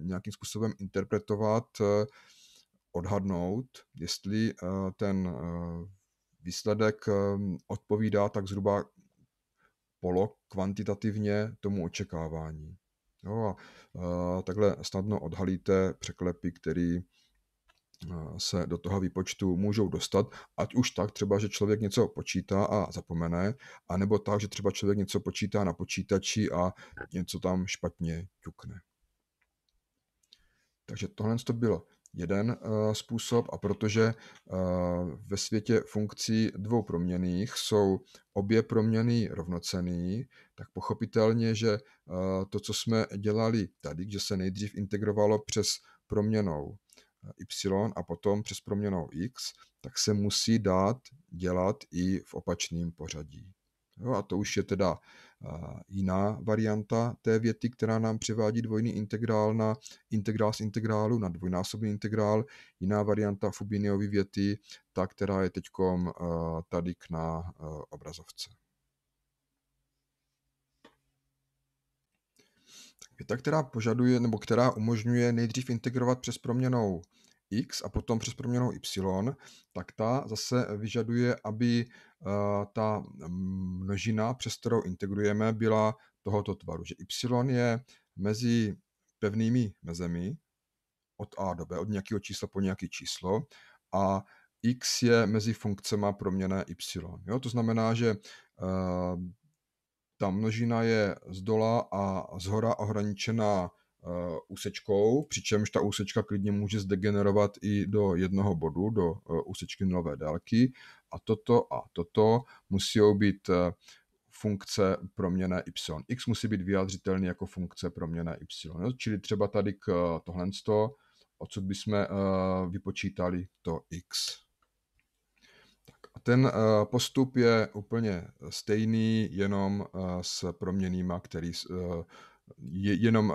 nějakým způsobem interpretovat, uh, odhadnout, jestli uh, ten uh, výsledek um, odpovídá tak zhruba polo kvantitativně tomu očekávání. Jo, a, uh, takhle snadno odhalíte překlepy, který Eh, se do toho výpočtu můžou dostat, ať už tak třeba, že člověk něco počítá a zapomene, anebo tak, že třeba člověk něco počítá na počítači a něco tam špatně ťukne. Takže tohle to bylo jeden eh, způsob a protože eh, ve světě funkcí dvou proměných jsou obě proměny rovnocený, tak pochopitelně, že to, co jsme dělali tady, že se nejdřív integrovalo přes proměnou Eh, y a potom přes proměnou x, tak se musí dát dělat i v opačném pořadí. Jo, a to už je teda eh, jiná varianta té věty, která nám převádí dvojný integrál na integrál z integrálu, na dvojnásobný integrál. Jiná varianta Fubiniovy věty, ta, která je teď eh, tady k na obrazovce. Věta, která požaduje nebo která umožňuje nejdřív integrovat přes proměnou x a potom přes proměnou y, tak ta zase vyžaduje, aby eh, ta množina, přes kterou integrujeme, byla tohoto tvaru, že y je mezi pevnými mezemi od a do b, od nějakého čísla po nějaké číslo a x je mezi funkcemi proměné y. Jo? To znamená, že eh, ta množina je z dola a z hora ohraničená eh, úsečkou, přičemž ta úsečka klidně může zdegenerovat i do jednoho bodu, do eh, úsečky nulové délky. A toto a toto musí být eh, funkce proměna y. x musí být vyjádřitelný jako funkce proměna y. Jo? No, čili třeba tady k tohle, odsud bychom vypočítali to x. Ten eh, postup je úplně stejný, jenom eh, s proměnýma, který eh, je, jenom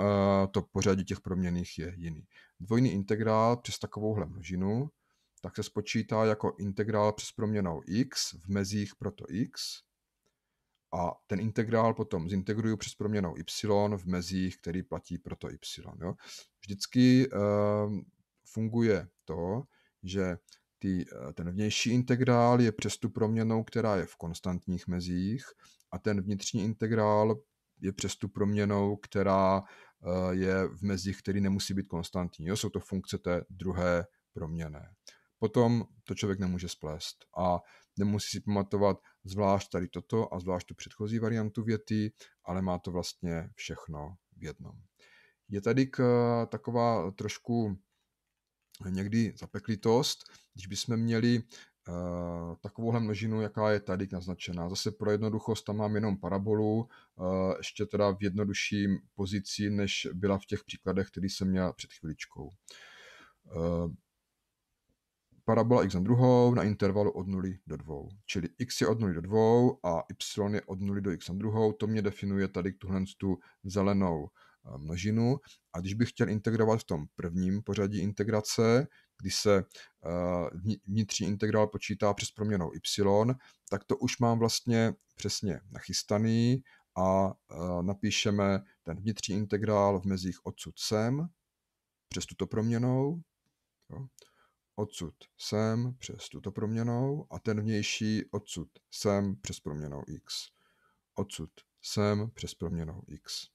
to pořadí těch proměných je jiný. Dvojný integrál přes takovouhle množinu, tak se spočítá jako integrál přes proměnou x v mezích proto x a ten integrál potom zintegruju přes proměnou y v mezích, který platí proto y. Jo. Vždycky uh, funguje to, že Tý, eh, ten vnější integrál je přes tu proměnou, která je v konstantních mezích a ten vnitřní integrál je přes tu proměnou, která eh, je v mezích, který nemusí být konstantní. Jo, jsou to funkce té druhé proměné. Potom to člověk nemůže splést a nemusí si pamatovat zvlášť tady toto a zvlášť tu předchozí variantu věty, ale má to vlastně všechno v jednom. Je tady k, eh, taková trošku někdy zapeklitost, když bychom měli eh, takovouhle množinu, jaká je tady naznačená. Zase pro jednoduchost tam mám jenom parabolu, eh, ještě teda v jednodušší pozici, než byla v těch příkladech, který jsem měl před chviličkou. Eh, parabola x na druhou na intervalu od 0 do 2. Čili x je od 0 do 2 a y je od 0 do x na druhou. To mě definuje tady tuhle tu zelenou množinu. A když bych chtěl integrovat v tom prvním pořadí integrace, kdy se vnitřní integrál počítá přes proměnou y, tak to už mám vlastně přesně nachystaný a napíšeme ten vnitřní integrál v mezích odsud sem přes tuto proměnou, jo, odsud sem přes tuto proměnou a ten vnější odsud sem přes proměnou x, odsud sem přes proměnou x.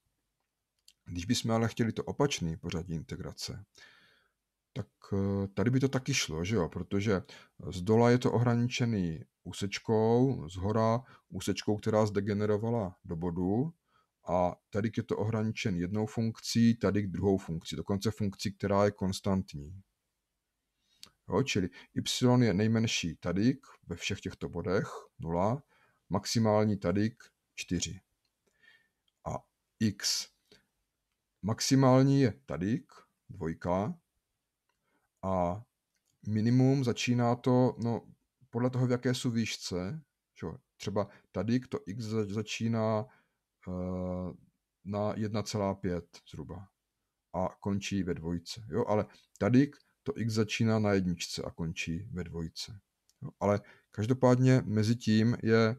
Když bychom ale chtěli to opačný pořadí integrace, tak eh, tady by to taky šlo, že jo? protože eh, z dola je to ohraničený úsečkou, z hora úsečkou, která zdegenerovala do bodu a tady je to ohraničen jednou funkcí, tady druhou funkcí, dokonce funkcí, která je konstantní. Jo, čili y je nejmenší tady ve všech těchto bodech 0, maximální tady 4. A x Maximální je tady, dvojka, a minimum začíná to, no, podle toho, v jaké jsou výšce, čo, třeba tady to x začíná uh, na 1,5 zhruba a končí ve dvojce. Jo? Ale tady to x začíná na jedničce a končí ve dvojce. Jo? Ale každopádně mezi tím je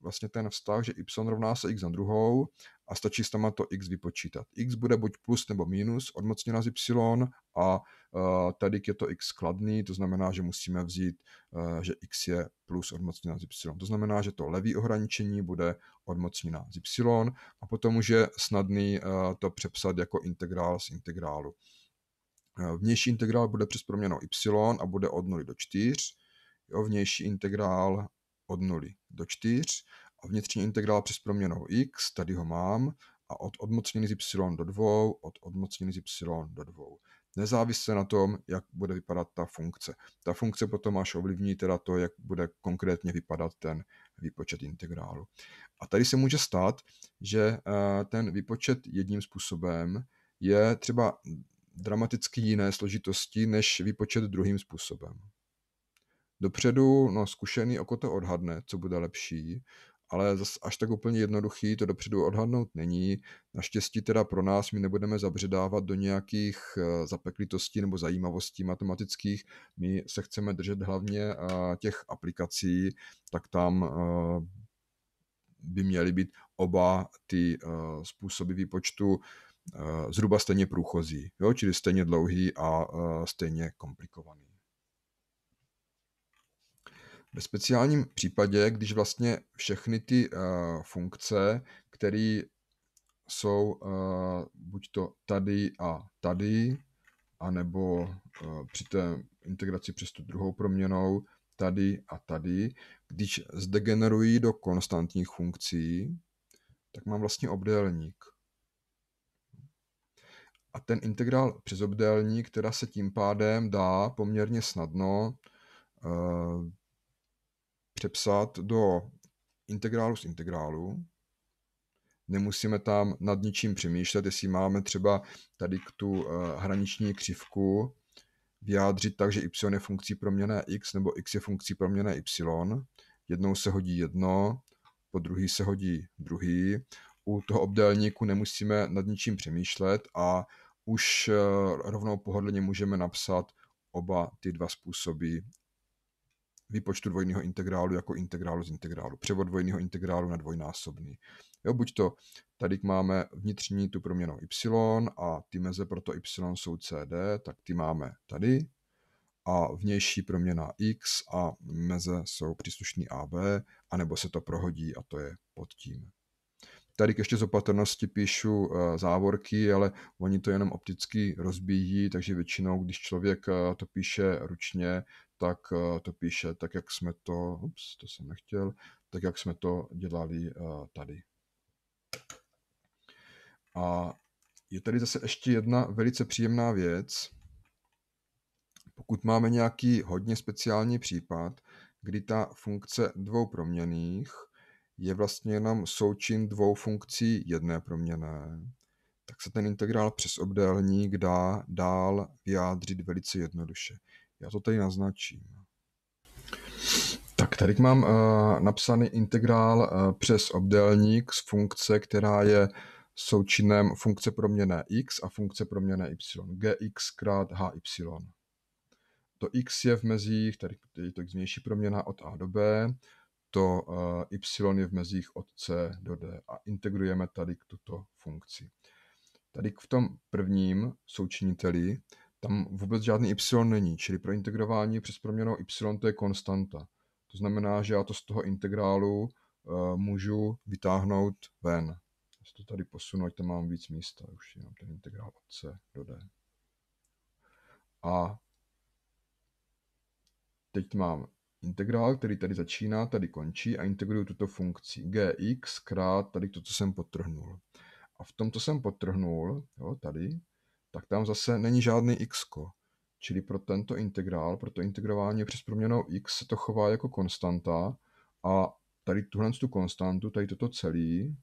vlastně ten vztah, že y rovná se x na druhou a stačí s to x vypočítat. x bude buď plus nebo minus odmocněna z y a eh, tady je to x kladný, to znamená, že musíme vzít, eh, že x je plus odmocněna z y. To znamená, že to levý ohraničení bude odmocněna z y a potom už je snadný eh, to přepsat jako integrál z integrálu. Vnější integrál bude přes proměnou y a bude od 0 do 4. Jo, vnější integrál od 0 do 4 a vnitřní integrál přes proměnou x, tady ho mám, a od odmocnění z y do 2, od odmocnění z y do 2. Nezávisle na tom, jak bude vypadat ta funkce. Ta funkce potom až ovlivní teda to, jak bude konkrétně vypadat ten výpočet integrálu. A tady se může stát, že eh, ten výpočet jedním způsobem je třeba dramaticky jiné složitosti než výpočet druhým způsobem. Dopředu no, zkušený oko to odhadne, co bude lepší, ale až tak úplně jednoduchý to dopředu odhadnout není. Naštěstí teda pro nás my nebudeme zabředávat do nějakých eh, zapeklitostí nebo zajímavostí matematických. My se chceme držet hlavně eh, těch aplikací, tak tam eh, by měly být oba ty způsoby výpočtu zhruba stejně průchozí, jo? čili stejně dlouhý a stejně komplikovaný. Ve speciálním případě, když vlastně všechny ty uh, funkce, které jsou uh, buď to tady a tady, anebo uh, při té integraci přes tu druhou proměnou tady a tady, když zdegenerují do konstantních funkcí, tak mám vlastně obdélník. A ten integrál přes obdélník, která se tím pádem dá poměrně snadno uh, přepsat do integrálu z integrálu. Nemusíme tam nad ničím přemýšlet, jestli máme třeba tady tu eh, hraniční křivku vyjádřit tak, že y je funkcí proměné x nebo x je funkcí proměné y. Jednou se hodí jedno, po druhý se hodí druhý. U toho obdélníku nemusíme nad ničím přemýšlet a už eh, rovnou pohodlně můžeme napsat oba ty dva způsoby výpočtu dvojného integrálu jako integrálu z integrálu. Převod dvojného integrálu na dvojnásobný. Jo, buď to tady máme vnitřní tu proměnu y a ty meze pro to y jsou cd, tak ty máme tady a vnější proměna x a meze jsou příslušný ab, anebo se to prohodí a to je pod tím. Tady ještě z opatrnosti píšu eh, závorky, ale oni to jenom opticky rozbíjí, takže většinou, když člověk eh, to píše ručně, tak eh, to píše tak, jak jsme to, ups, to jsem nechtěl, tak, jak jsme to dělali eh, tady. A je tady zase ještě jedna velice příjemná věc. Pokud máme nějaký hodně speciální případ, kdy ta funkce dvou proměných je vlastně jenom součin dvou funkcí jedné proměné, tak se ten integrál přes obdélník dá dál vyjádřit velice jednoduše. Já to tady naznačím. Tak tady mám uh, napsaný integrál uh, přes obdélník z funkce, která je součinem funkce proměné x a funkce proměné y. gx krát hy. To x je v mezích, tady je to vnější proměna od a do b, to eh, y je v mezích od c do d a integrujeme tady k tuto funkci. Tady v tom prvním součiniteli tam vůbec žádný y není, čili pro integrování přes proměnou y to je konstanta. To znamená, že já to z toho integrálu uh, můžu vytáhnout ven. Já to tady posunu, ať tam mám víc místa, už jenom ten integrál od C do D. A teď mám integrál, který tady začíná, tady končí a integruju tuto funkci gx krát tady to, co jsem potrhnul. A v tom, co jsem potrhnul, jo, tady, tak tam zase není žádný x. Čili pro tento integrál, pro to integrování přes proměnou x se to chová jako konstanta a tady tuhle tu konstantu, tady toto celý,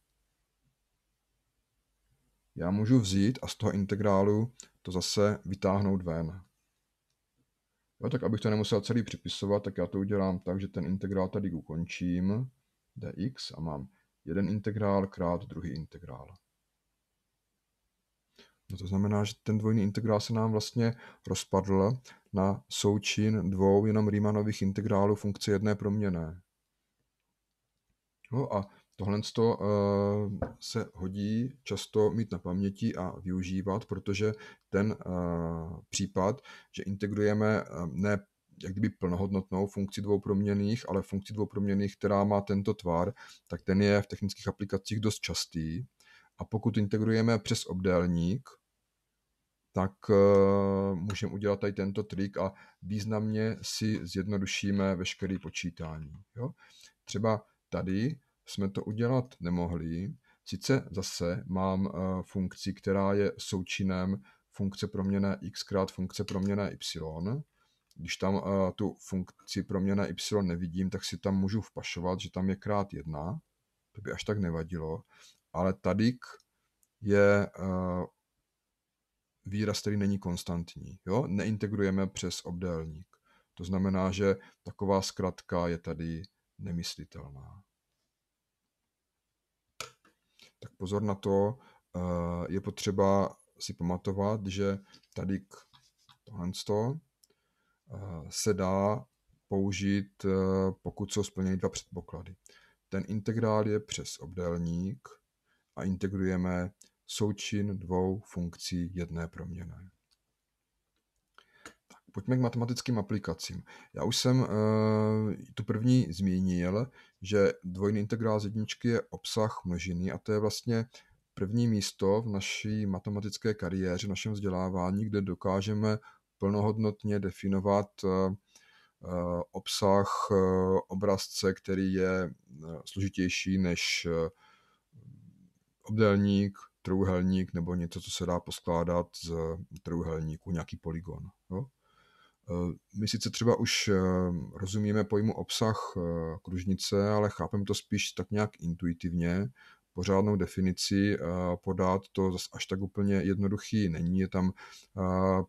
já můžu vzít a z toho integrálu to zase vytáhnout ven. Jo, tak abych to nemusel celý připisovat, tak já to udělám tak, že ten integrál tady ukončím, dx a mám jeden integrál krát druhý integrál. No to znamená, že ten dvojný integrál se nám vlastně rozpadl na součin dvou jenom Riemannových integrálů funkce jedné proměné. No a tohle to, eh, se hodí často mít na paměti a využívat, protože ten eh, případ, že integrujeme eh, ne jak kdyby plnohodnotnou funkci dvou proměných, ale funkci dvou proměných, která má tento tvar, tak ten je v technických aplikacích dost častý. A pokud integrujeme přes obdélník, tak eh, můžeme udělat tady tento trik a významně si zjednodušíme veškeré počítání. Jo? Třeba tady jsme to udělat nemohli, sice zase mám eh, funkci, která je součinem funkce proměné x krát funkce proměné y, když tam eh, tu funkci proměné y nevidím, tak si tam můžu vpašovat, že tam je krát jedna, to by až tak nevadilo, ale tadyk je eh, výraz, který není konstantní. Jo? Neintegrujeme přes obdélník. To znamená, že taková zkratka je tady nemyslitelná. Tak pozor na to, eh, je potřeba si pamatovat, že tady tohle eh, se dá použít, pokud jsou splněny dva předpoklady. Ten integrál je přes obdélník a integrujeme součin dvou funkcí jedné proměny. Tak, pojďme k matematickým aplikacím. Já už jsem e, tu první zmínil, že dvojný integrál z jedničky je obsah množiny a to je vlastně první místo v naší matematické kariéře, v našem vzdělávání, kde dokážeme plnohodnotně definovat eh, eh, obsah obrazce, který je složitější než obdélník, trojuhelník nebo něco, co se dá poskládat z trojuhelníku, nějaký polygon. Jo? Eh, my sice třeba už eh, rozumíme pojmu obsah eh, kružnice, ale chápeme to spíš tak nějak intuitivně. Pořádnou definici podat to zase až tak úplně jednoduchý není. Je tam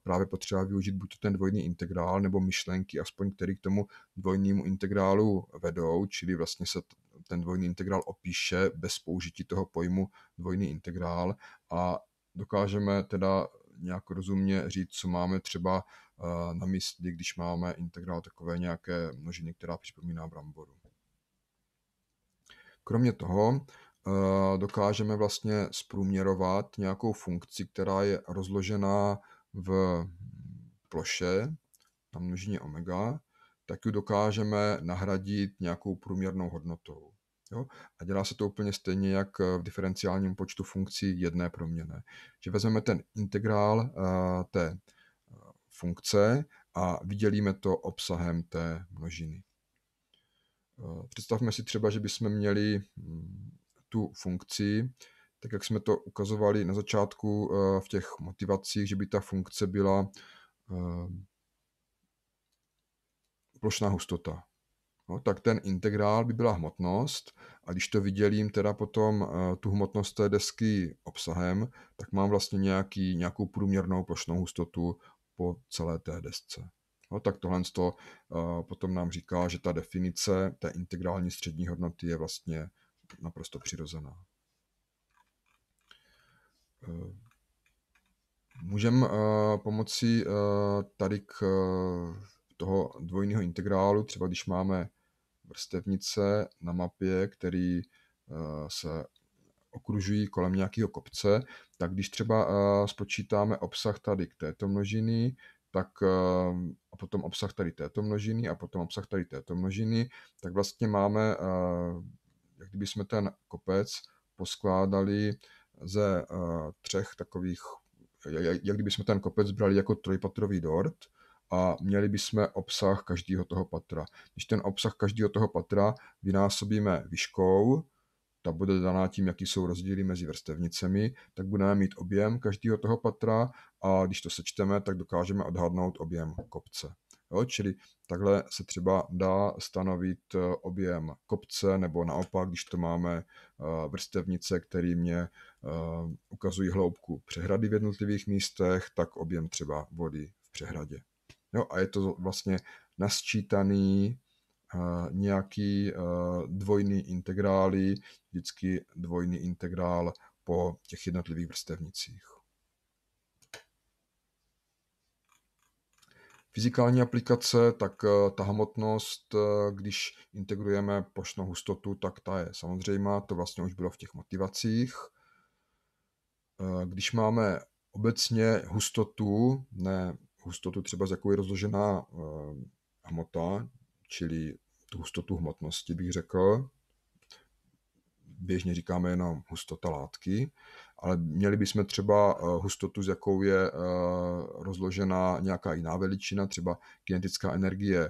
právě potřeba využít buď ten dvojný integrál, nebo myšlenky, aspoň který k tomu dvojnému integrálu vedou, čili vlastně se ten dvojný integrál opíše bez použití toho pojmu dvojný integrál a dokážeme teda nějak rozumně říct, co máme třeba eh, na místě, když máme integrál takové nějaké množiny, která připomíná bramboru. Kromě toho eh, dokážeme vlastně zprůměrovat nějakou funkci, která je rozložená v ploše na množině omega, tak ji dokážeme nahradit nějakou průměrnou hodnotou. Jo? A dělá se to úplně stejně, jak eh, v diferenciálním počtu funkcí jedné proměny. Že vezmeme ten integrál eh, té eh, funkce a vydělíme to obsahem té množiny. Představme si třeba, že bychom měli hm, tu funkci, tak jak jsme to ukazovali na začátku v těch motivacích, že by ta funkce byla plošná hustota no, tak ten integrál by byla hmotnost a když to vydělím teda potom eh, tu hmotnost té desky obsahem, tak mám vlastně nějaký, nějakou průměrnou plošnou hustotu po celé té desce. No, tak tohle to, eh, potom nám říká, že ta definice té integrální střední hodnoty je vlastně naprosto přirozená. Eh, Můžeme pomocí tady k toho dvojného integrálu, třeba když máme vrstevnice na mapě, který eh, se okružují kolem nějakého kopce, tak když třeba eh, spočítáme obsah tady k této množiny, tak eh, a potom obsah tady této množiny a potom obsah tady této množiny, tak vlastně máme, jak kdyby jsme ten kopec poskládali ze třech takových, jak kdyby jsme ten kopec brali jako trojpatrový dort, a měli bychom obsah každého toho patra. Když ten obsah každého toho patra vynásobíme výškou, ta bude daná tím, jaký jsou rozdíly mezi vrstevnicemi, tak budeme mít objem každého toho patra a když to sečteme, tak dokážeme odhadnout objem kopce. Jo, čili takhle se třeba dá stanovit eh, objem kopce, nebo naopak, když to máme eh, vrstevnice, které mě eh, ukazují hloubku přehrady v jednotlivých místech, tak objem třeba vody v přehradě. Jo, a je to vlastně nasčítaný uh, nějaký uh, dvojný integrály, vždycky dvojný integrál po těch jednotlivých vrstevnicích. Fyzikální aplikace, tak eh, ta hmotnost, když integrujeme plošnou hustotu, tak ta je samozřejmá, to vlastně už bylo v těch motivacích. Když máme obecně hustotu, ne hustotu třeba, z jakou je rozložená eh, hmota, čili tu hustotu hmotnosti bych řekl. Běžně říkáme jenom hustota látky, ale měli bychom třeba eh, hustotu, s jakou je eh, rozložena nějaká jiná veličina, třeba kinetická energie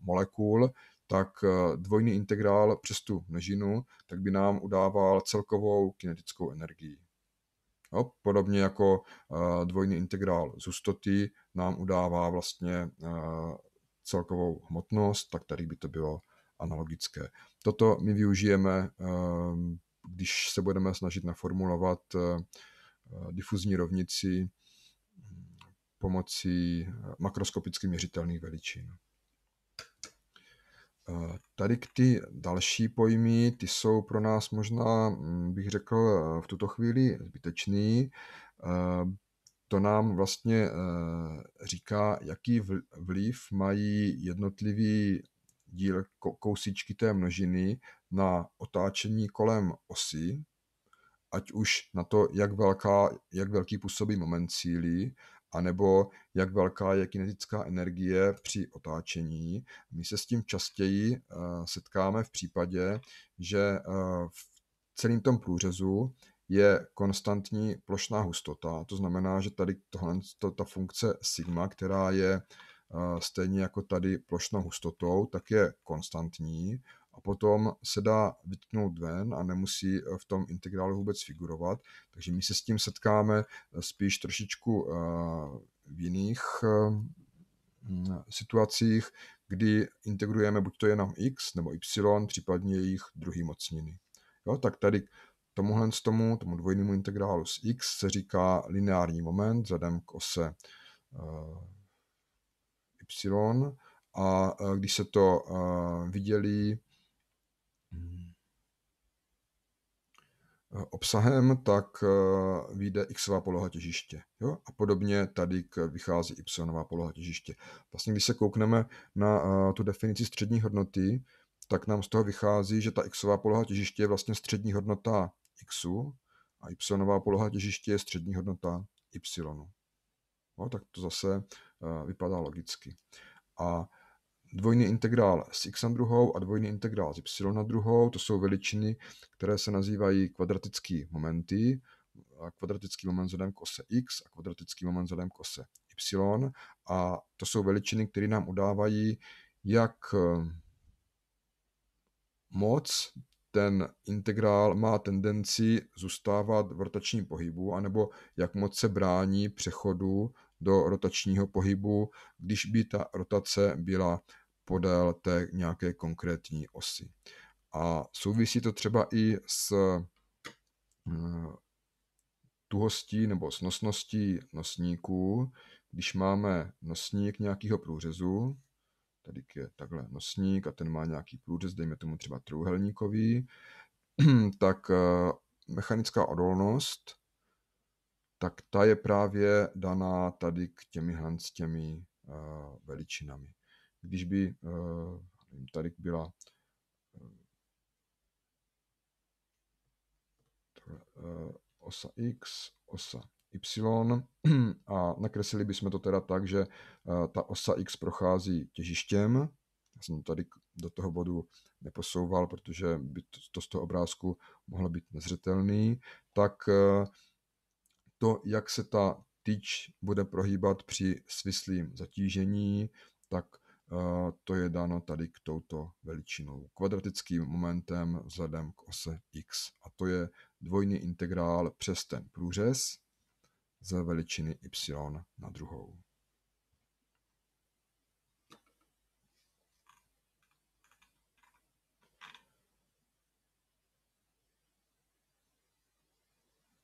molekul, tak dvojný integrál přes tu množinu, tak by nám udával celkovou kinetickou energii. Jo? Podobně jako uh, dvojný integrál z hustoty nám udává vlastně uh, celkovou hmotnost, tak tady by to bylo analogické. Toto my využijeme, uh, když se budeme snažit naformulovat difuzní rovnici hm, pomocí makroskopicky měřitelných veličin. Tady ty další pojmy, ty jsou pro nás možná, mm, bych řekl, v tuto chvíli zbytečný. Eh, to nám vlastně eh, říká, jaký vliv mají jednotlivý díl kousíčky té množiny na otáčení kolem osy, ať už na to, jak, velká, jak velký působí moment síly, anebo jak velká je kinetická energie při otáčení. My se s tím častěji eh, setkáme v případě, že eh, v celém tom průřezu je konstantní plošná hustota, to znamená, že tady tohle, to, ta funkce sigma, která je eh, stejně jako tady plošnou hustotou, tak je konstantní a potom se dá vytknout ven a nemusí eh, v tom integrálu vůbec figurovat. Takže my se s tím setkáme eh, spíš trošičku eh, v jiných mm, situacích, kdy integrujeme buď to jenom x nebo y, případně jejich druhý mocniny. Jo, tak tady tomuhle tomu, tomu dvojnému integrálu z x se říká lineární moment vzhledem k ose y a když se to vydělí Hmm. obsahem, tak eh, vyjde xová poloha těžiště. Jo? A podobně tady k vychází y poloha těžiště. Vlastně, když se koukneme na eh, tu definici střední hodnoty, tak nám z toho vychází, že ta xová poloha těžiště je vlastně střední hodnota xu a y poloha těžiště je střední hodnota y. No, tak to zase eh, vypadá logicky. A dvojný integrál s x na druhou a dvojný integrál s y na druhou, to jsou veličiny, které se nazývají kvadratický momenty, a kvadratický moment vzhledem k ose x a kvadratický moment vzhledem k ose y. A to jsou veličiny, které nám udávají, jak eh, moc ten integrál má tendenci zůstávat v rotačním pohybu, anebo jak moc se brání přechodu do rotačního pohybu, když by ta rotace byla podél té nějaké konkrétní osy. A souvisí to třeba i s mm, tuhostí nebo s nosností nosníků. Když máme nosník nějakého průřezu, tady je takhle nosník a ten má nějaký průřez, dejme tomu třeba trůhelníkový, [CLEARS THROAT] tak eh, mechanická odolnost, tak ta je právě daná tady k těmi, s těmi eh, veličinami když by eh, tady byla eh, osa x, osa y [CLEARS THROAT] a nakreslili bychom to teda tak, že eh, ta osa x prochází těžištěm. Já jsem to tady do toho bodu neposouval, protože by to, z toho obrázku mohlo být nezřetelný. Tak to, jak se ta tyč bude prohýbat při svislým zatížení, tak Eh, to je dáno tady k touto veličinou, kvadratickým momentem vzhledem k ose x. A to je dvojný integrál přes ten průřez ze veličiny y na druhou.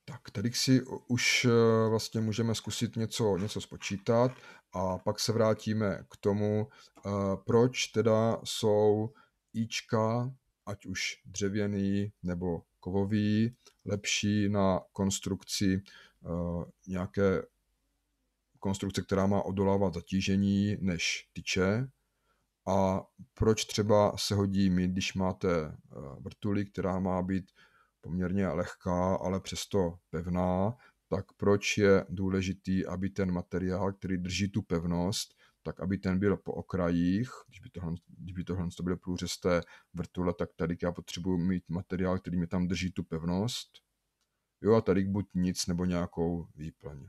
Tak, tady si už eh, vlastně můžeme zkusit něco, něco spočítat. A pak se vrátíme k tomu, eh, proč teda jsou ička, ať už dřevěný nebo kovový, lepší na konstrukci eh, nějaké konstrukce, která má odolávat zatížení než tyče. A proč třeba se hodí mít, když máte eh, vrtuli, která má být poměrně lehká, ale přesto pevná, tak proč je důležitý, aby ten materiál, který drží tu pevnost, tak aby ten byl po okrajích, když by tohle, když by tohle to bylo průřesté vrtule, tak tady já potřebuji mít materiál, který mi tam drží tu pevnost, jo a tady buď nic nebo nějakou výplň.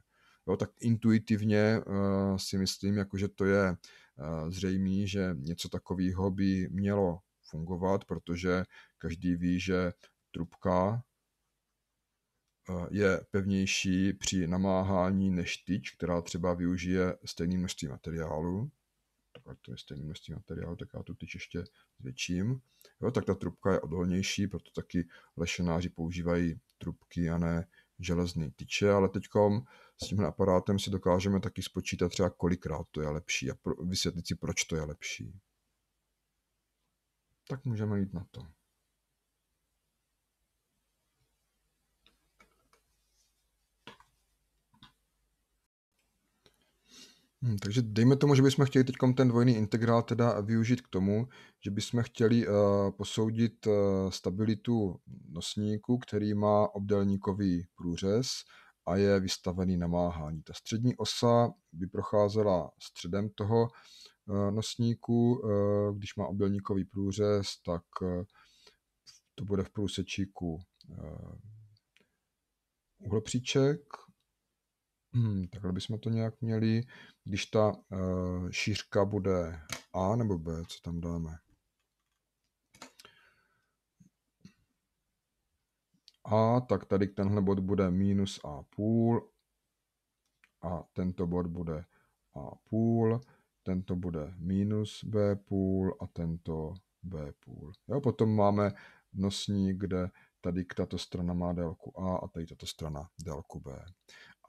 Jo, tak intuitivně uh, si myslím, jako že to je uh, zřejmé, že něco takového by mělo fungovat, protože každý ví, že trubka je pevnější při namáhání než tyč, která třeba využije stejný množství materiálu. Tak to je stejný množství materiálu, tak já tu tyč ještě zvětším. Jo, tak ta trubka je odolnější, proto taky lešenáři používají trubky a ne železné tyče, ale teď s tímhle aparátem si dokážeme taky spočítat třeba kolikrát to je lepší a vysvětlit si, proč to je lepší. Tak můžeme jít na to. Hmm, takže dejme tomu, že bychom chtěli teď ten dvojný integrál teda využít k tomu, že bychom chtěli uh, posoudit uh, stabilitu nosníku, který má obdélníkový průřez a je vystavený namáhání. Ta střední osa by procházela středem toho uh, nosníku, uh, když má obdélníkový průřez, tak uh, to bude v průsečíku uh, uhlopříček, Hmm, takhle bychom to nějak měli, když ta uh, šířka bude A nebo B, co tam dáme? A, tak tady tenhle bod bude minus A půl a tento bod bude A půl, tento bude minus B půl a tento B půl. Jo, potom máme nosník, kde tady tato strana má délku A a tady tato strana délku B.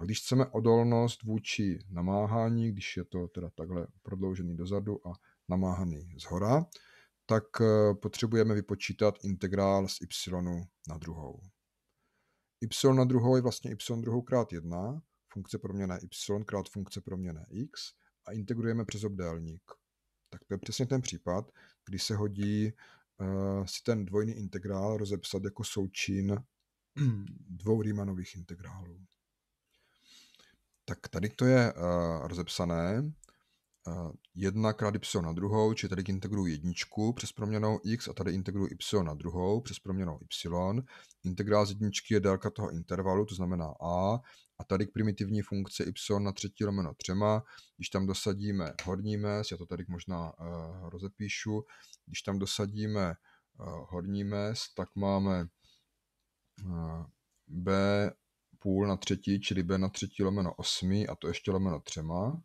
A když chceme odolnost vůči namáhání, když je to teda takhle prodloužený dozadu a namáhaný zhora, tak eh, potřebujeme vypočítat integrál z y na druhou. y na druhou je vlastně y druhou krát 1, funkce proměné y krát funkce proměné x a integrujeme přes obdélník. Tak to je přesně ten případ, kdy se hodí uh, si ten dvojný integrál rozepsat jako součin [CLEARS THROAT] dvou Riemannových integrálů. Tak tady to je uh, rozepsané. Uh, jedna krát y na druhou, či tady integruji jedničku přes proměnou x a tady integruji y na druhou přes proměnou y. Integrál z jedničky je délka toho intervalu, to znamená a, a tady k primitivní funkci y na třetí lomeno třema, když tam dosadíme horní mez, já to tady možná uh, rozepíšu, když tam dosadíme uh, horní mez, tak máme b půl na třetí, čili b na třetí lomeno osmi, a to ještě lomeno třema.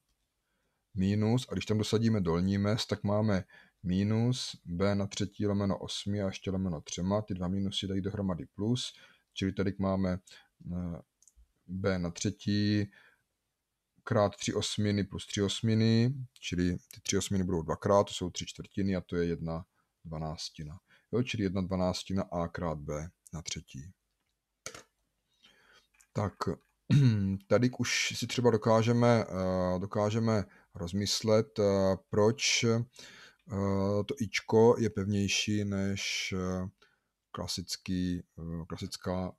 Minus, a když tam dosadíme dolní mez, tak máme minus b na třetí lomeno osmi a ještě lomeno třema. Ty dva minusy dají dohromady plus, čili tady máme eh, b na třetí krát tři osminy plus tři osminy, čili ty tři osminy budou dvakrát, to jsou tři čtvrtiny a to je jedna dvanáctina. Jo, čili jedna dvanáctina a krát b na třetí tak [CLEARS THROAT] tady už si třeba dokážeme, eh, dokážeme rozmyslet, eh, proč eh, to ičko je pevnější než klasický, klasická,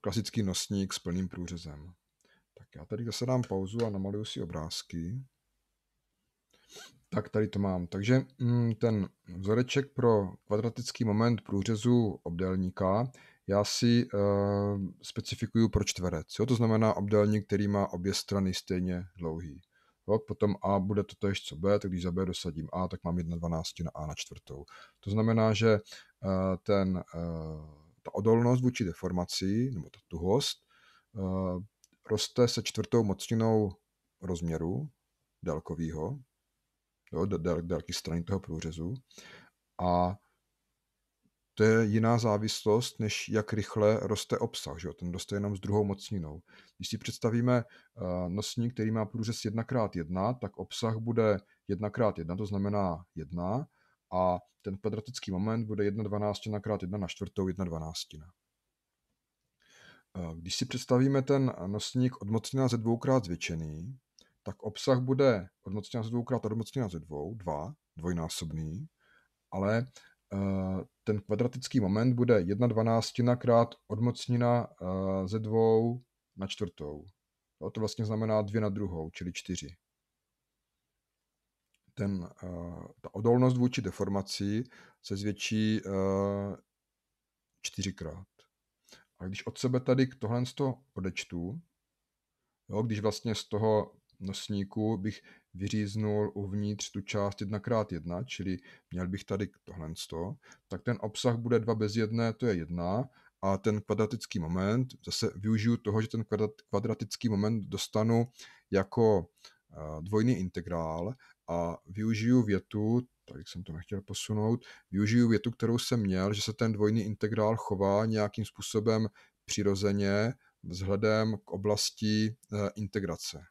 klasický nosník s plným průřezem. Tak já tady zase dám pauzu a namaluju si obrázky. Tak tady to mám. Takže mm, ten vzoreček pro kvadratický moment průřezu obdélníka já si uh, specifikuju pro čtverec. Jo? To znamená obdélník, který má obě strany stejně dlouhý. Jo? Potom A bude to tež co B, tak když za B dosadím A, tak mám 1 12 na A na čtvrtou. To znamená, že uh, ten, uh, ta odolnost vůči deformaci, nebo ta tuhost, uh, roste se čtvrtou mocninou rozměru délkového, délky strany toho průřezu a to je jiná závislost, než jak rychle roste obsah. Že? Ten roste jenom s druhou mocninou. Když si představíme eh, nosník, který má průřez 1x1, tak obsah bude 1x1, to znamená 1, a ten kvadratický moment bude 1 12 x 1 na čtvrtou 1 12. Eh, když si představíme ten nosník odmocněná ze dvoukrát zvětšený, tak obsah bude odmocněná ze dvoukrát od mocnina ze dvou, dva, dvojnásobný, ale Eh, ten kvadratický moment bude 1 dvanáctina krát odmocnina eh, ze dvou na čtvrtou. Jo, to vlastně znamená 2 na druhou, čili 4. Ten, eh, ta odolnost vůči deformaci se zvětší čtyřikrát. A když od sebe tady tohle z toho odečtu, jo, když vlastně z toho nosníku bych vyříznul uvnitř tu část 1x1, čili měl bych tady tohle 100, tak ten obsah bude 2 bez 1, to je 1, a ten kvadratický moment, zase využiju toho, že ten kvadratický moment dostanu jako eh, dvojný integrál a využiju větu, tak jsem to nechtěl posunout, využiju větu, kterou jsem měl, že se ten dvojný integrál chová nějakým způsobem přirozeně vzhledem k oblasti eh, integrace.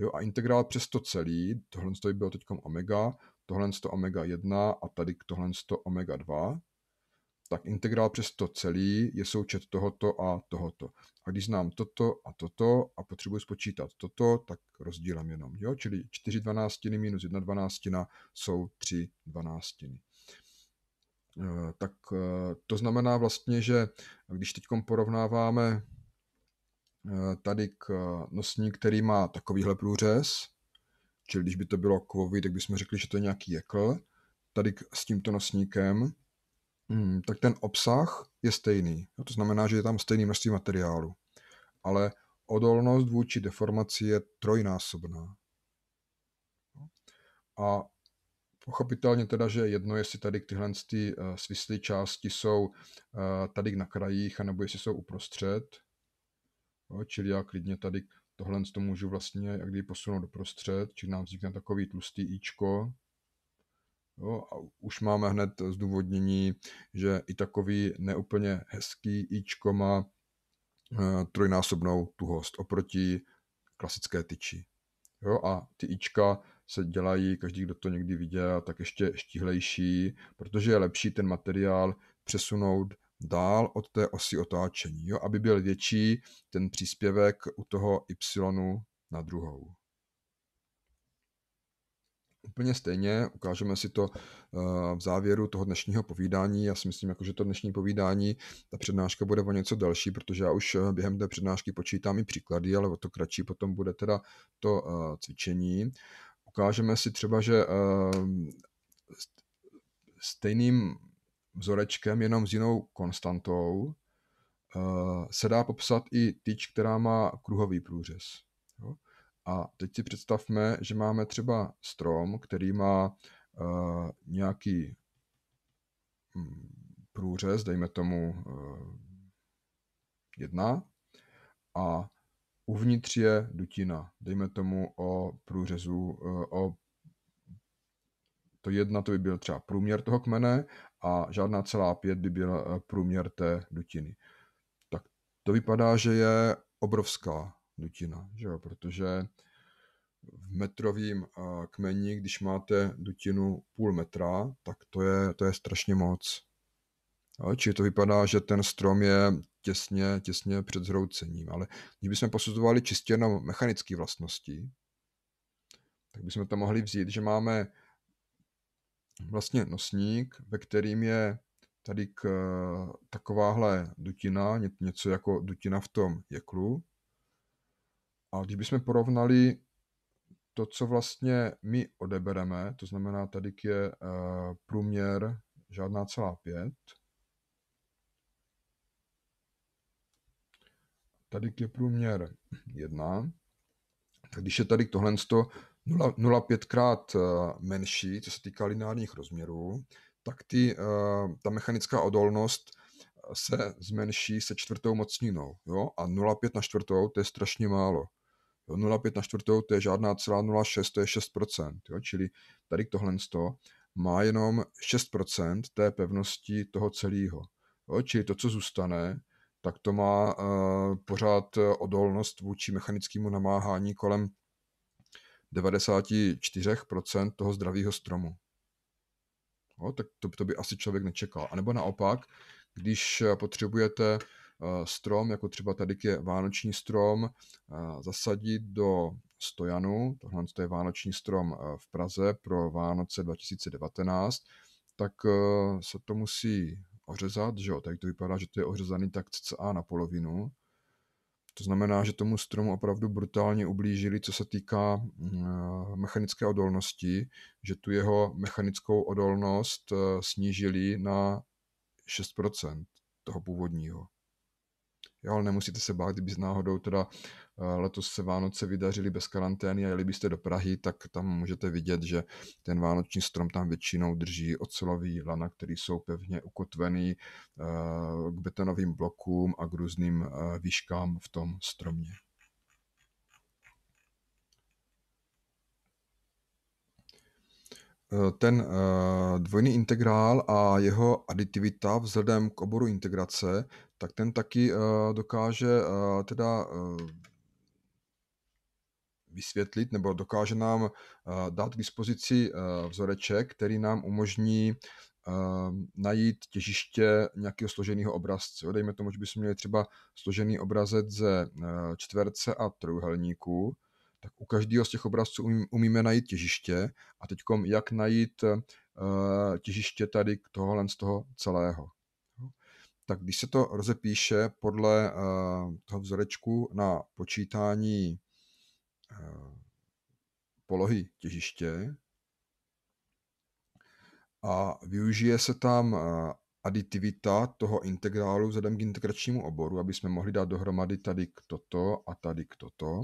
Jo, a integrál přes to celý, tohle by bylo teď omega, tohle to omega 1 a tady tohle to omega 2, tak integrál přes to celý je součet tohoto a tohoto. A když znám toto a toto a potřebuji spočítat toto, tak rozdílem jenom. Jo? Čili 4 dvanáctiny minus 1 dvanáctina jsou 3 dvanáctiny. Eh, tak eh, to znamená vlastně, že když teď porovnáváme Eh, tady k eh, nosník, který má takovýhle průřez, čili když by to bylo kovový, tak bychom řekli, že to je nějaký jekl, tady k, s tímto nosníkem, hmm, tak ten obsah je stejný. No, to znamená, že je tam stejný množství materiálu. Ale odolnost vůči deformaci je trojnásobná. A pochopitelně teda, že jedno, jestli tady tyhle ty eh, svislé části jsou tady na krajích, anebo jestli jsou uprostřed, Jo, čili já klidně tady tohle to můžu vlastně jak posunout posunout doprostřed, či nám vznikne takový tlustý ičko. Jo, a už máme hned zdůvodnění, že i takový neúplně hezký ičko má e, trojnásobnou tuhost oproti klasické tyči. Jo, a ty ička se dělají, každý, kdo to někdy viděl, tak ještě štíhlejší, protože je lepší ten materiál přesunout dál od té osy otáčení, jo, aby byl větší ten příspěvek u toho y na druhou. Úplně stejně, ukážeme si to eh, v závěru toho dnešního povídání. Já si myslím, jako, že to dnešní povídání, ta přednáška bude o něco delší, protože já už eh, během té přednášky počítám i příklady, ale o to kratší potom bude teda to eh, cvičení. Ukážeme si třeba, že stejným vzorečkem, jenom s jinou konstantou, eh, se dá popsat i tyč, která má kruhový průřez. A teď si představme, že máme třeba strom, který má eh, nějaký hm, průřez, dejme tomu eh, jedna, a uvnitř je dutina, dejme tomu o průřezu, o to jedna to by byl třeba průměr toho kmene a žádná celá pět by byl eh, průměr té dutiny. Tak to vypadá, že je obrovská dutina, že jo? protože v metrovém eh, kmeni, když máte dutinu půl metra, tak to je, to je strašně moc. Jo? Čili to vypadá, že ten strom je těsně, těsně před zhroucením. Ale když bychom posuzovali čistě jenom mechanické vlastnosti, tak bychom to mohli vzít, že máme vlastně nosník, ve kterým je tady k, takováhle dutina, něco jako dutina v tom jeklu. A když bychom porovnali to, co vlastně my odebereme, to znamená, tady je eh, průměr žádná celá pět. Tady je průměr jedna. Tak když je tady tohle 0,5 krát eh, menší, co se týká lineárních rozměrů, tak ty, eh, ta mechanická odolnost eh, se zmenší se čtvrtou mocninou. Jo? A 0,5 na čtvrtou, to je strašně málo. 0,5 na čtvrtou, to je žádná celá 0,6, to je 6%. Jo? Čili tady tohle 100 má jenom 6% té pevnosti toho celého. Jo? Čili to, co zůstane, tak to má uh, pořád odolnost vůči mechanickému namáhání kolem 94% toho zdravého stromu. No, tak to, to by asi člověk nečekal. A nebo naopak, když eh, potřebujete eh, strom, jako třeba tady je vánoční strom, eh, zasadit do stojanu, tohle je vánoční strom v Praze pro Vánoce 2019, tak se to musí ořezat, že jo, tak to vypadá, že to je ořezaný tak cca na polovinu to znamená, že tomu stromu opravdu brutálně ublížili, co se týká mm, eh, mechanické odolnosti, že tu jeho mechanickou odolnost eh, snížili na 6% toho původního. Jo, ale nemusíte se bát, kdyby náhodou teda Eh, letos se Vánoce vydařili bez karantény a jeli byste do Prahy, tak tam můžete vidět, že ten vánoční strom tam většinou drží ocelový lana, který jsou pevně ukotvený eh, k betonovým blokům a k různým eh, výškám v tom stromě. ten dvojný integrál a jeho aditivita vzhledem k oboru integrace, tak ten taky dokáže teda vysvětlit nebo dokáže nám eh, dát k dispozici eh, vzoreček, který nám umožní eh, najít těžiště nějakého složeného obrazce. Dejme tomu, že bychom měli třeba složený obrazec ze čtverce a trojuhelníku, tak u každého z těch obrazců umíme najít těžiště a teď jak najít těžiště tady k tohohle z toho celého. Tak když se to rozepíše podle toho vzorečku na počítání Eh, polohy těžiště a využije se tam eh, aditivita toho integrálu vzhledem k integračnímu oboru, aby jsme mohli dát dohromady tady k toto a tady k toto,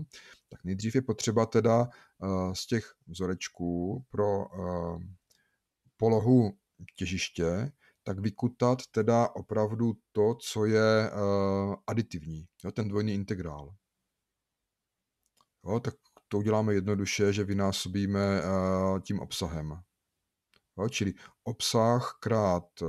tak nejdřív je potřeba teda eh, z těch vzorečků pro polohu těžiště, tak vykutat teda opravdu to, co je aditivní, ten dvojný integrál jo, tak to uděláme jednoduše, že vynásobíme eh, tím obsahem. Jo, čili obsah krát eh,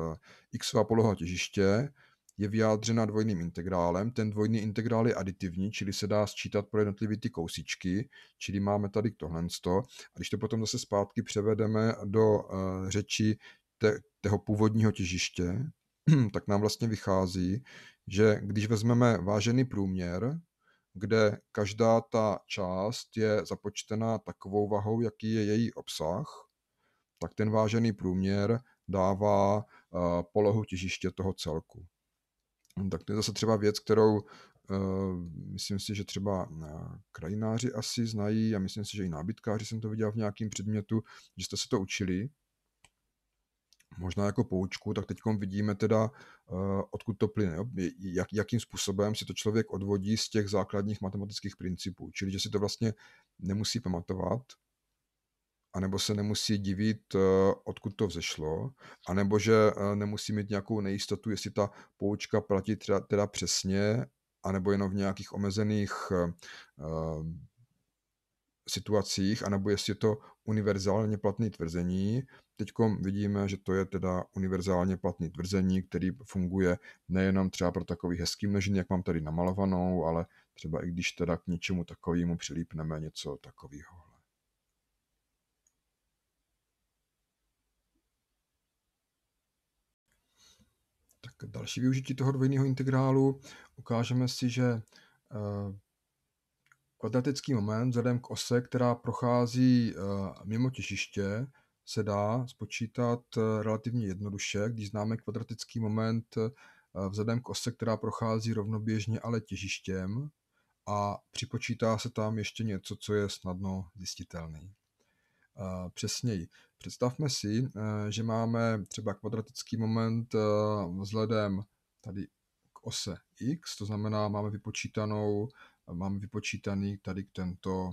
x poloha těžiště je vyjádřena dvojným integrálem. Ten dvojný integrál je aditivní, čili se dá sčítat pro jednotlivé ty kousičky, čili máme tady tohle. A když to potom zase zpátky převedeme do eh, řeči te, toho původního těžiště, [CLEARS THROAT] tak nám vlastně vychází, že když vezmeme vážený průměr, kde každá ta část je započtená takovou vahou, jaký je její obsah, tak ten vážený průměr dává eh, polohu těžiště toho celku. Tak to je zase třeba věc, kterou eh, myslím si, že třeba eh, krajináři asi znají a myslím si, že i nábytkáři jsem to viděl v nějakém předmětu, že jste se to učili, možná jako poučku, tak teď vidíme teda, eh, odkud to plyne, Jak, jakým způsobem si to člověk odvodí z těch základních matematických principů, čili že si to vlastně nemusí pamatovat, anebo se nemusí divit, eh, odkud to vzešlo, anebo že eh, nemusí mít nějakou nejistotu, jestli ta poučka platí teda, teda přesně, anebo jenom v nějakých omezených situacích, anebo jestli je to univerzálně platné tvrzení. Teď vidíme, že to je teda univerzálně platné tvrzení, který funguje nejenom třeba pro takový hezký množin, jak mám tady namalovanou, ale třeba i když teda k něčemu takovému přilípneme něco takového. Tak další využití toho dvojného integrálu. Ukážeme si, že eh, Kvadratický moment vzhledem k ose, která prochází eh, mimo těžiště, se dá spočítat eh, relativně jednoduše, když známe kvadratický moment eh, vzhledem k ose, která prochází rovnoběžně, ale těžištěm a připočítá se tam ještě něco, co je snadno zjistitelné. Přesněji, představme si, že máme třeba kvadratický moment vzhledem tady k ose x, to znamená, máme vypočítanou mám vypočítaný tady tento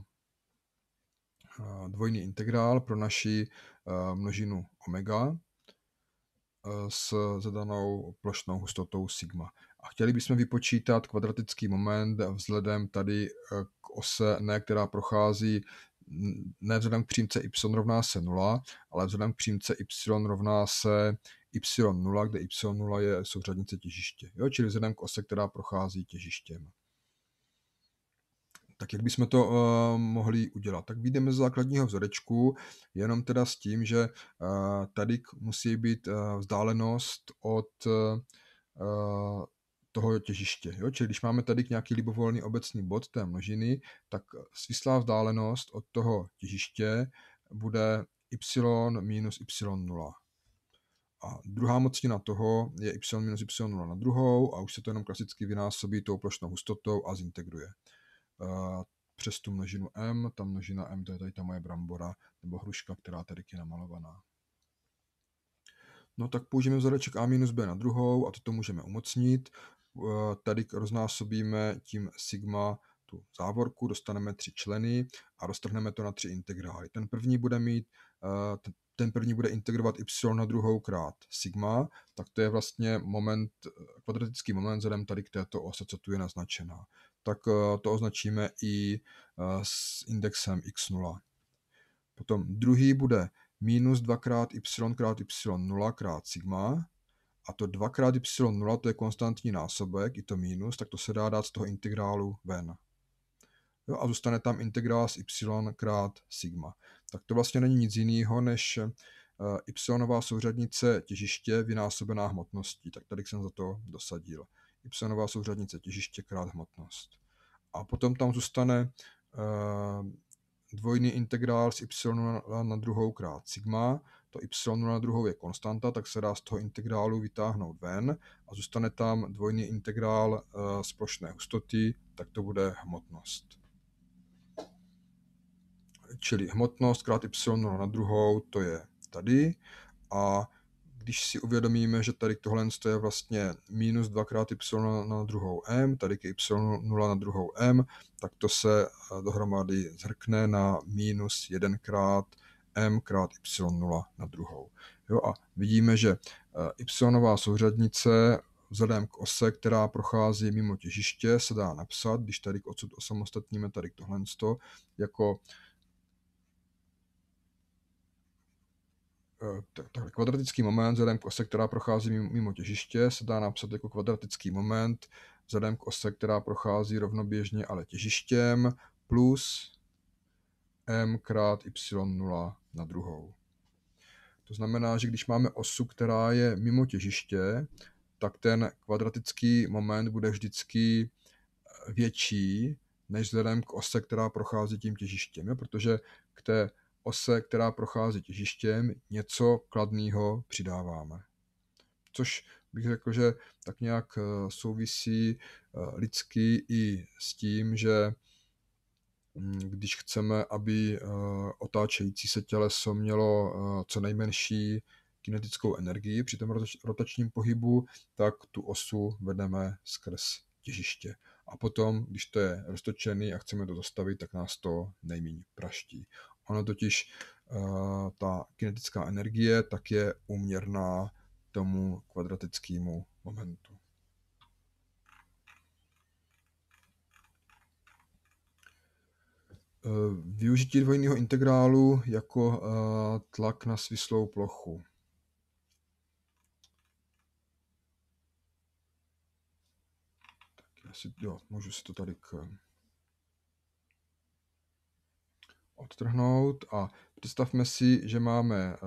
dvojný integrál pro naši množinu omega s zadanou plošnou hustotou sigma. A chtěli bychom vypočítat kvadratický moment vzhledem tady e, k ose ne, která prochází ne vzhledem k přímce y rovná se 0, ale vzhledem k přímce y rovná se y0, kde y0 je souřadnice těžiště. Jo? Čili vzhledem k ose, která prochází těžištěm tak jak bychom to uh, mohli udělat? Tak vyjdeme z základního vzorečku, jenom teda s tím, že uh, tady musí být uh, vzdálenost od uh, toho těžiště. Jo? Čili když máme tady nějaký libovolný obecný bod té množiny, tak svislá vzdálenost od toho těžiště bude y minus y0. A druhá mocnina toho je y minus y0 na druhou a už se to jenom klasicky vynásobí tou plošnou hustotou a zintegruje. Eh, přes tu množinu m, ta množina m to je tady ta moje brambora nebo hruška, která tady je namalovaná. No tak použijeme vzoreček a minus b na druhou a toto můžeme umocnit. Eh, tady roznásobíme tím sigma tu závorku, dostaneme tři členy a roztrhneme to na tři integrály. Ten první bude mít, eh, ten první bude integrovat y na druhou krát sigma, tak to je vlastně moment, kvadratický moment vzhledem tady k této ose, co tu je naznačená tak eh, to označíme i eh, s indexem x0. Potom druhý bude minus 2 krát y krát y 0 krát sigma a to 2 krát y 0 to je konstantní násobek, i to minus, tak to se dá dát z toho integrálu ven. Jo, a zůstane tam integrál z y krát sigma. Tak to vlastně není nic jiného než eh, y souřadnice těžiště vynásobená hmotností. Tak tady jsem za to dosadil y souřadnice těžiště krát hmotnost. A potom tam zůstane eh, dvojný integrál z y na druhou krát sigma, to y na druhou je konstanta, tak se dá z toho integrálu vytáhnout ven a zůstane tam dvojný integrál z eh, plošné hustoty, tak to bude hmotnost. Čili hmotnost krát y na druhou, to je tady a když si uvědomíme, že tady tohle je vlastně minus dvakrát y na druhou m, tady k y 0 na druhou m, tak to se eh, dohromady zhrkne na minus 1 krát m krát y0 na druhou. Jo, a vidíme, že eh, y souřadnice vzhledem k ose, která prochází mimo těžiště, se dá napsat, když tady odsud osamostatníme tady tohle, jako Eh, takový kvadratický moment vzhledem k ose, která prochází mimo těžiště, se dá napsat jako kvadratický moment vzhledem k ose, která prochází rovnoběžně, ale těžištěm, plus m krát y0 na druhou. To znamená, že když máme osu, která je mimo těžiště, tak ten kvadratický moment bude vždycky eh, větší než vzhledem k ose, která prochází tím těžištěm, jo? protože k té ose, která prochází těžištěm, něco kladného přidáváme. Což bych řekl, že tak nějak eh, souvisí eh, lidský i s tím, že mm, když chceme, aby eh, otáčející se těleso mělo co nejmenší kinetickou energii při tom rotačním pohybu, tak tu osu vedeme skrz těžiště. A potom, když to je roztočený a chceme to zastavit, tak nás to nejméně praští. Ono totiž eh, ta kinetická energie tak je uměrná tomu kvadratickému momentu. Eh, využití dvojného integrálu jako eh, tlak na svislou plochu. Tak já si, jo, můžu si to tady k odtrhnout a představme si, že máme eh,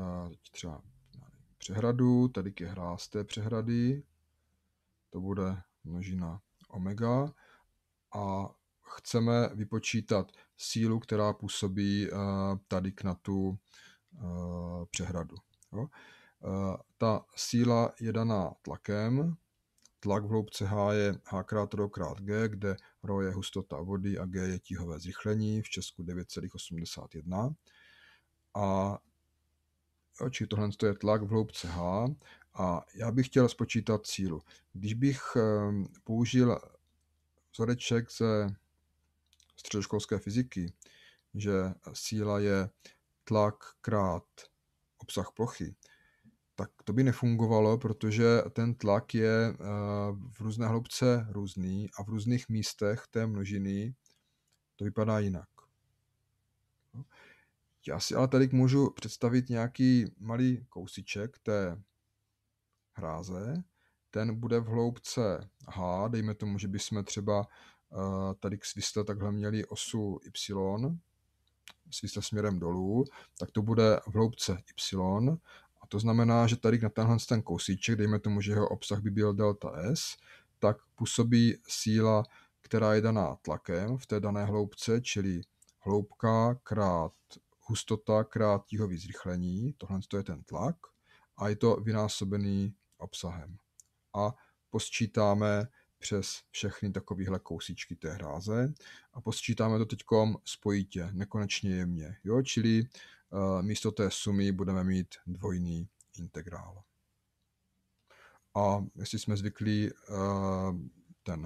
třeba přehradu, tady je hráz té přehrady, to bude množina omega a chceme vypočítat sílu, která působí eh, tady k na tu eh, přehradu. Jo? Ta síla je daná tlakem, tlak v hloubce H je H krát rho krát G, kde pro je hustota vody a G je tíhové zrychlení, v Česku 9,81. A či tohle je tlak v hloubce H a já bych chtěl spočítat sílu. Když bych ehm, použil vzoreček ze středoškolské fyziky, že síla je tlak krát obsah plochy, tak to by nefungovalo, protože ten tlak je eh, v různé hloubce různý a v různých místech té množiny to vypadá jinak. Já si ale tady můžu představit nějaký malý kousiček té hráze, ten bude v hloubce H, dejme tomu, že bychom třeba eh, tady k svisle takhle měli osu Y, svisle směrem dolů, tak to bude v hloubce Y to znamená, že tady na tenhle ten kousíček, dejme tomu, že jeho obsah by byl delta S, tak působí síla, která je daná tlakem v té dané hloubce, čili hloubka krát hustota krát tíhový zrychlení, tohle je ten tlak, a je to vynásobený obsahem. A posčítáme přes všechny takovéhle kousíčky té hráze a posčítáme to teď spojitě, nekonečně jemně. Jo? Čili Eh, místo té sumy budeme mít dvojný integrál. A jestli jsme zvyklí eh, ten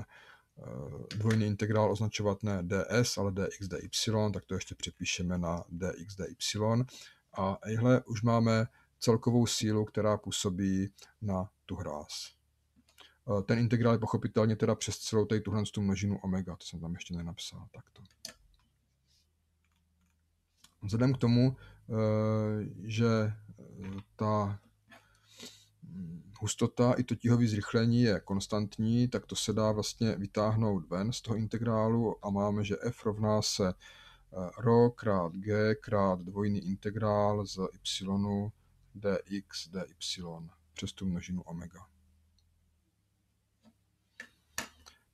eh, dvojný integrál označovat ne ds, ale dx dy, tak to ještě přepíšeme na dx dy. A ejhle, už máme celkovou sílu, která působí na tu hráz. Ten integrál je pochopitelně teda přes celou tady tuhle tu množinu omega, to jsem tam ještě nenapsal takto. Vzhledem k tomu, že eh, ta hm, hustota i to tíhové zrychlení je konstantní, tak to se dá vlastně vytáhnout ven z toho integrálu a máme, že f rovná se eh, rho krát g krát dvojný integrál z y dx dy přes tu množinu omega.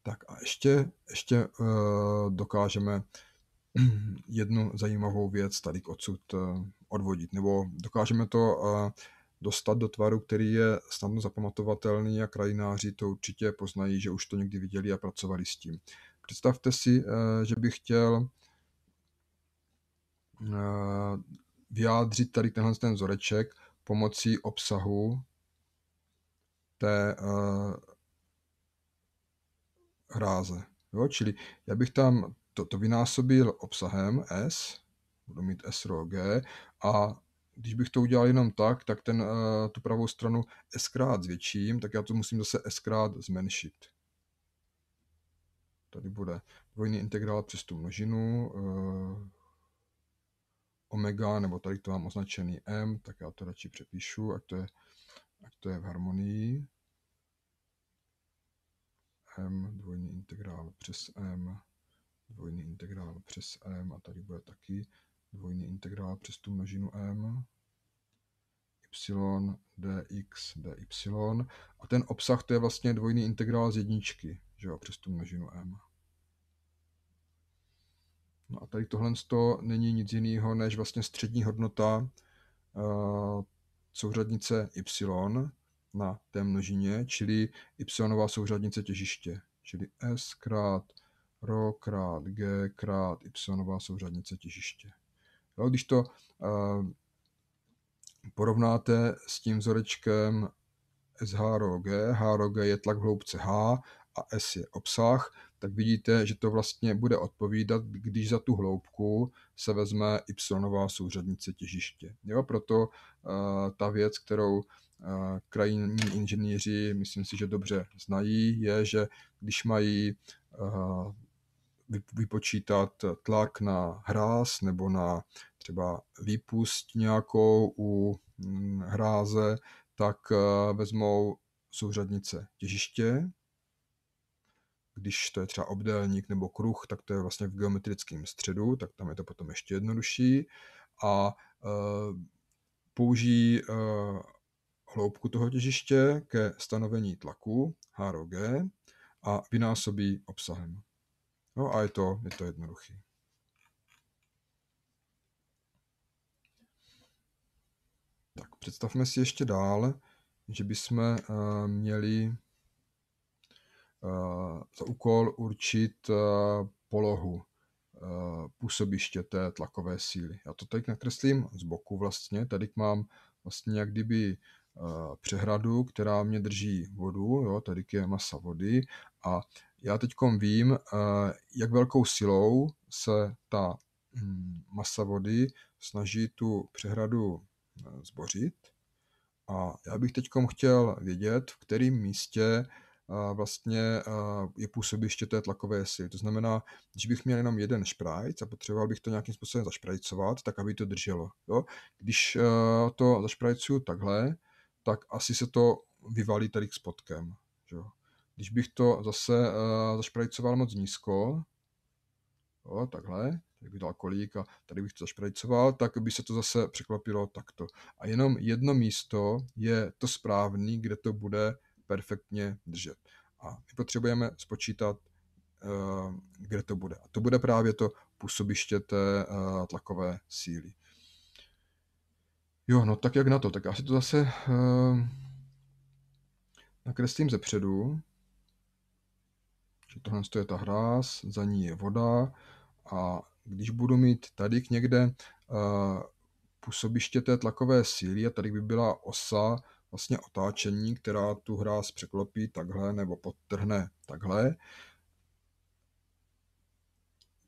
Tak a ještě, ještě eh, dokážeme [CLEARS THROAT] jednu zajímavou věc tady odsud eh, odvodit, nebo dokážeme to eh, dostat do tvaru, který je snadno zapamatovatelný a krajináři to určitě poznají, že už to někdy viděli a pracovali s tím. Představte si, eh, že bych chtěl vyjádřit tady tenhle ten vzoreček pomocí obsahu té hráze. Jo? Čili já bych tam to to vynásobil obsahem S, budu mít S ro G a když bych to udělal jenom tak, tak ten, eh, tu pravou stranu S krát zvětším, tak já to musím zase S krát zmenšit. Tady bude dvojný integrál přes tu množinu, eh, omega, nebo tady to mám označený m, tak já to radši přepíšu, ať to je, ať to je v harmonii. m dvojný integrál přes m dvojný integrál přes m a tady bude taky dvojný integrál přes tu množinu m y dx dy. A ten obsah to je vlastně dvojný integrál z jedničky, že jo, přes tu množinu m. No a tady tohle to není nic jiného než vlastně střední hodnota uh, souřadnice y na té množině, čili y souřadnice těžiště, čili s krát ρ krát g krát y souřadnice těžiště. Jo, když to e, porovnáte s tím vzorečkem SH rho g, H rho g je tlak v hloubce H a S je obsah, tak vidíte, že to vlastně bude odpovídat, když za tu hloubku se vezme y souřadnice těžiště. Jo, proto e, ta věc, kterou eh, krajní inženýři, myslím si, že dobře znají, je, že když mají vypočítat tlak na hráz nebo na třeba výpust nějakou u mm, hráze, tak eh, vezmou souřadnice těžiště, když to je třeba obdélník nebo kruh, tak to je vlastně v geometrickém středu, tak tam je to potom ještě jednodušší. A e, eh, použijí e, eh, hloubku toho těžiště ke stanovení tlaku, HROG a vynásobí obsahem. No a je to, je to jednoduchý. Tak představme si ještě dál, že bychom eh, měli eh, za úkol určit eh, polohu působiště té tlakové síly. Já to tady nakreslím z boku vlastně. Tady mám vlastně jak kdyby přehradu, která mě drží vodu, jo, tady je masa vody a já teď vím, eh, jak velkou silou se ta hm, masa vody snaží tu přehradu eh, zbořit. A já bych teď chtěl vědět, v kterém místě eh, vlastně je působiště té tlakové síly. To znamená, když bych měl jenom jeden šprajc a potřeboval bych to nějakým způsobem zašprajcovat, tak aby to drželo. Jo? Když to zašprajcuju takhle, tak asi se to vyvalí tady k spodkem. Když bych to zase uh, zašprajcoval moc nízko, o, takhle, tady bych dal kolík a tady bych to zašprajcoval, tak by se to zase překlopilo takto. A jenom jedno místo je to správný, kde to bude perfektně držet. A my potřebujeme spočítat, eh, kde to bude. A to bude právě to působiště té eh, tlakové síly. Jo, no tak jak na to? Tak já si to zase nakreslím zepředu. Čili tohle je ta hráz, za ní je voda a když budu mít tady někde eh, působiště té tlakové síly a tady by byla osa vlastně otáčení, která tu hráz překlopí takhle nebo podtrhne takhle.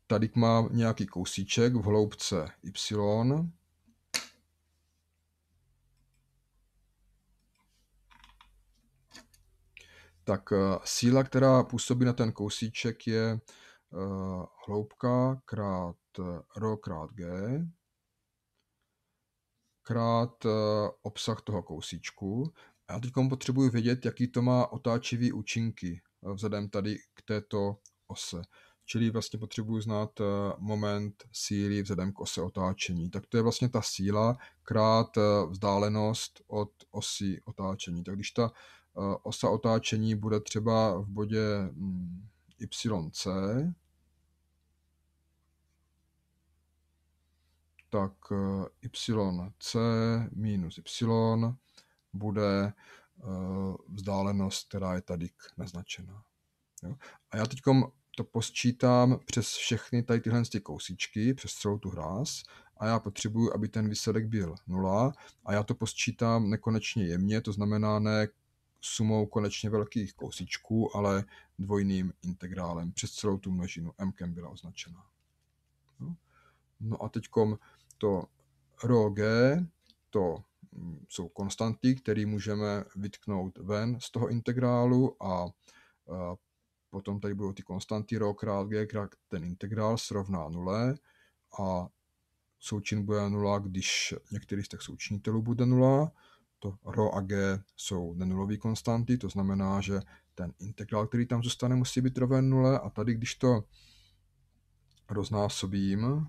Tady má nějaký kousíček v hloubce y, tak eh, síla, která působí na ten kousíček, je eh, hloubka krát ρ eh, krát g krát obsah toho kousíčku. A já teď potřebuji vědět, jaký to má otáčivý účinky vzhledem tady k této ose. Čili vlastně potřebuji znát moment síly vzhledem k ose otáčení. Tak to je vlastně ta síla krát vzdálenost od osy otáčení. Tak když ta Eh, osa otáčení bude třeba v bodě mm, YC. Tak eh, YC minus Y bude eh, vzdálenost, která je tady naznačena. A já teď to posčítám přes všechny tady tyhle ty kousíčky, přes celou tu hráz a já potřebuji, aby ten výsledek byl nula a já to posčítám nekonečně jemně, to znamená ne sumou konečně velkých kousičků, ale dvojným integrálem. Přes celou tu množinu m byla označena. No, no a teď to rho g, to mm, jsou konstanty, které můžeme vytknout ven z toho integrálu a, potom tady budou ty konstanty rho krát g krát ten integrál srovná nule a součin bude nula, když některý z těch součinitelů bude nula to ro a g jsou nenulové konstanty, to znamená, že ten integrál, který tam zůstane, musí být roven nule a tady, když to roznásobím,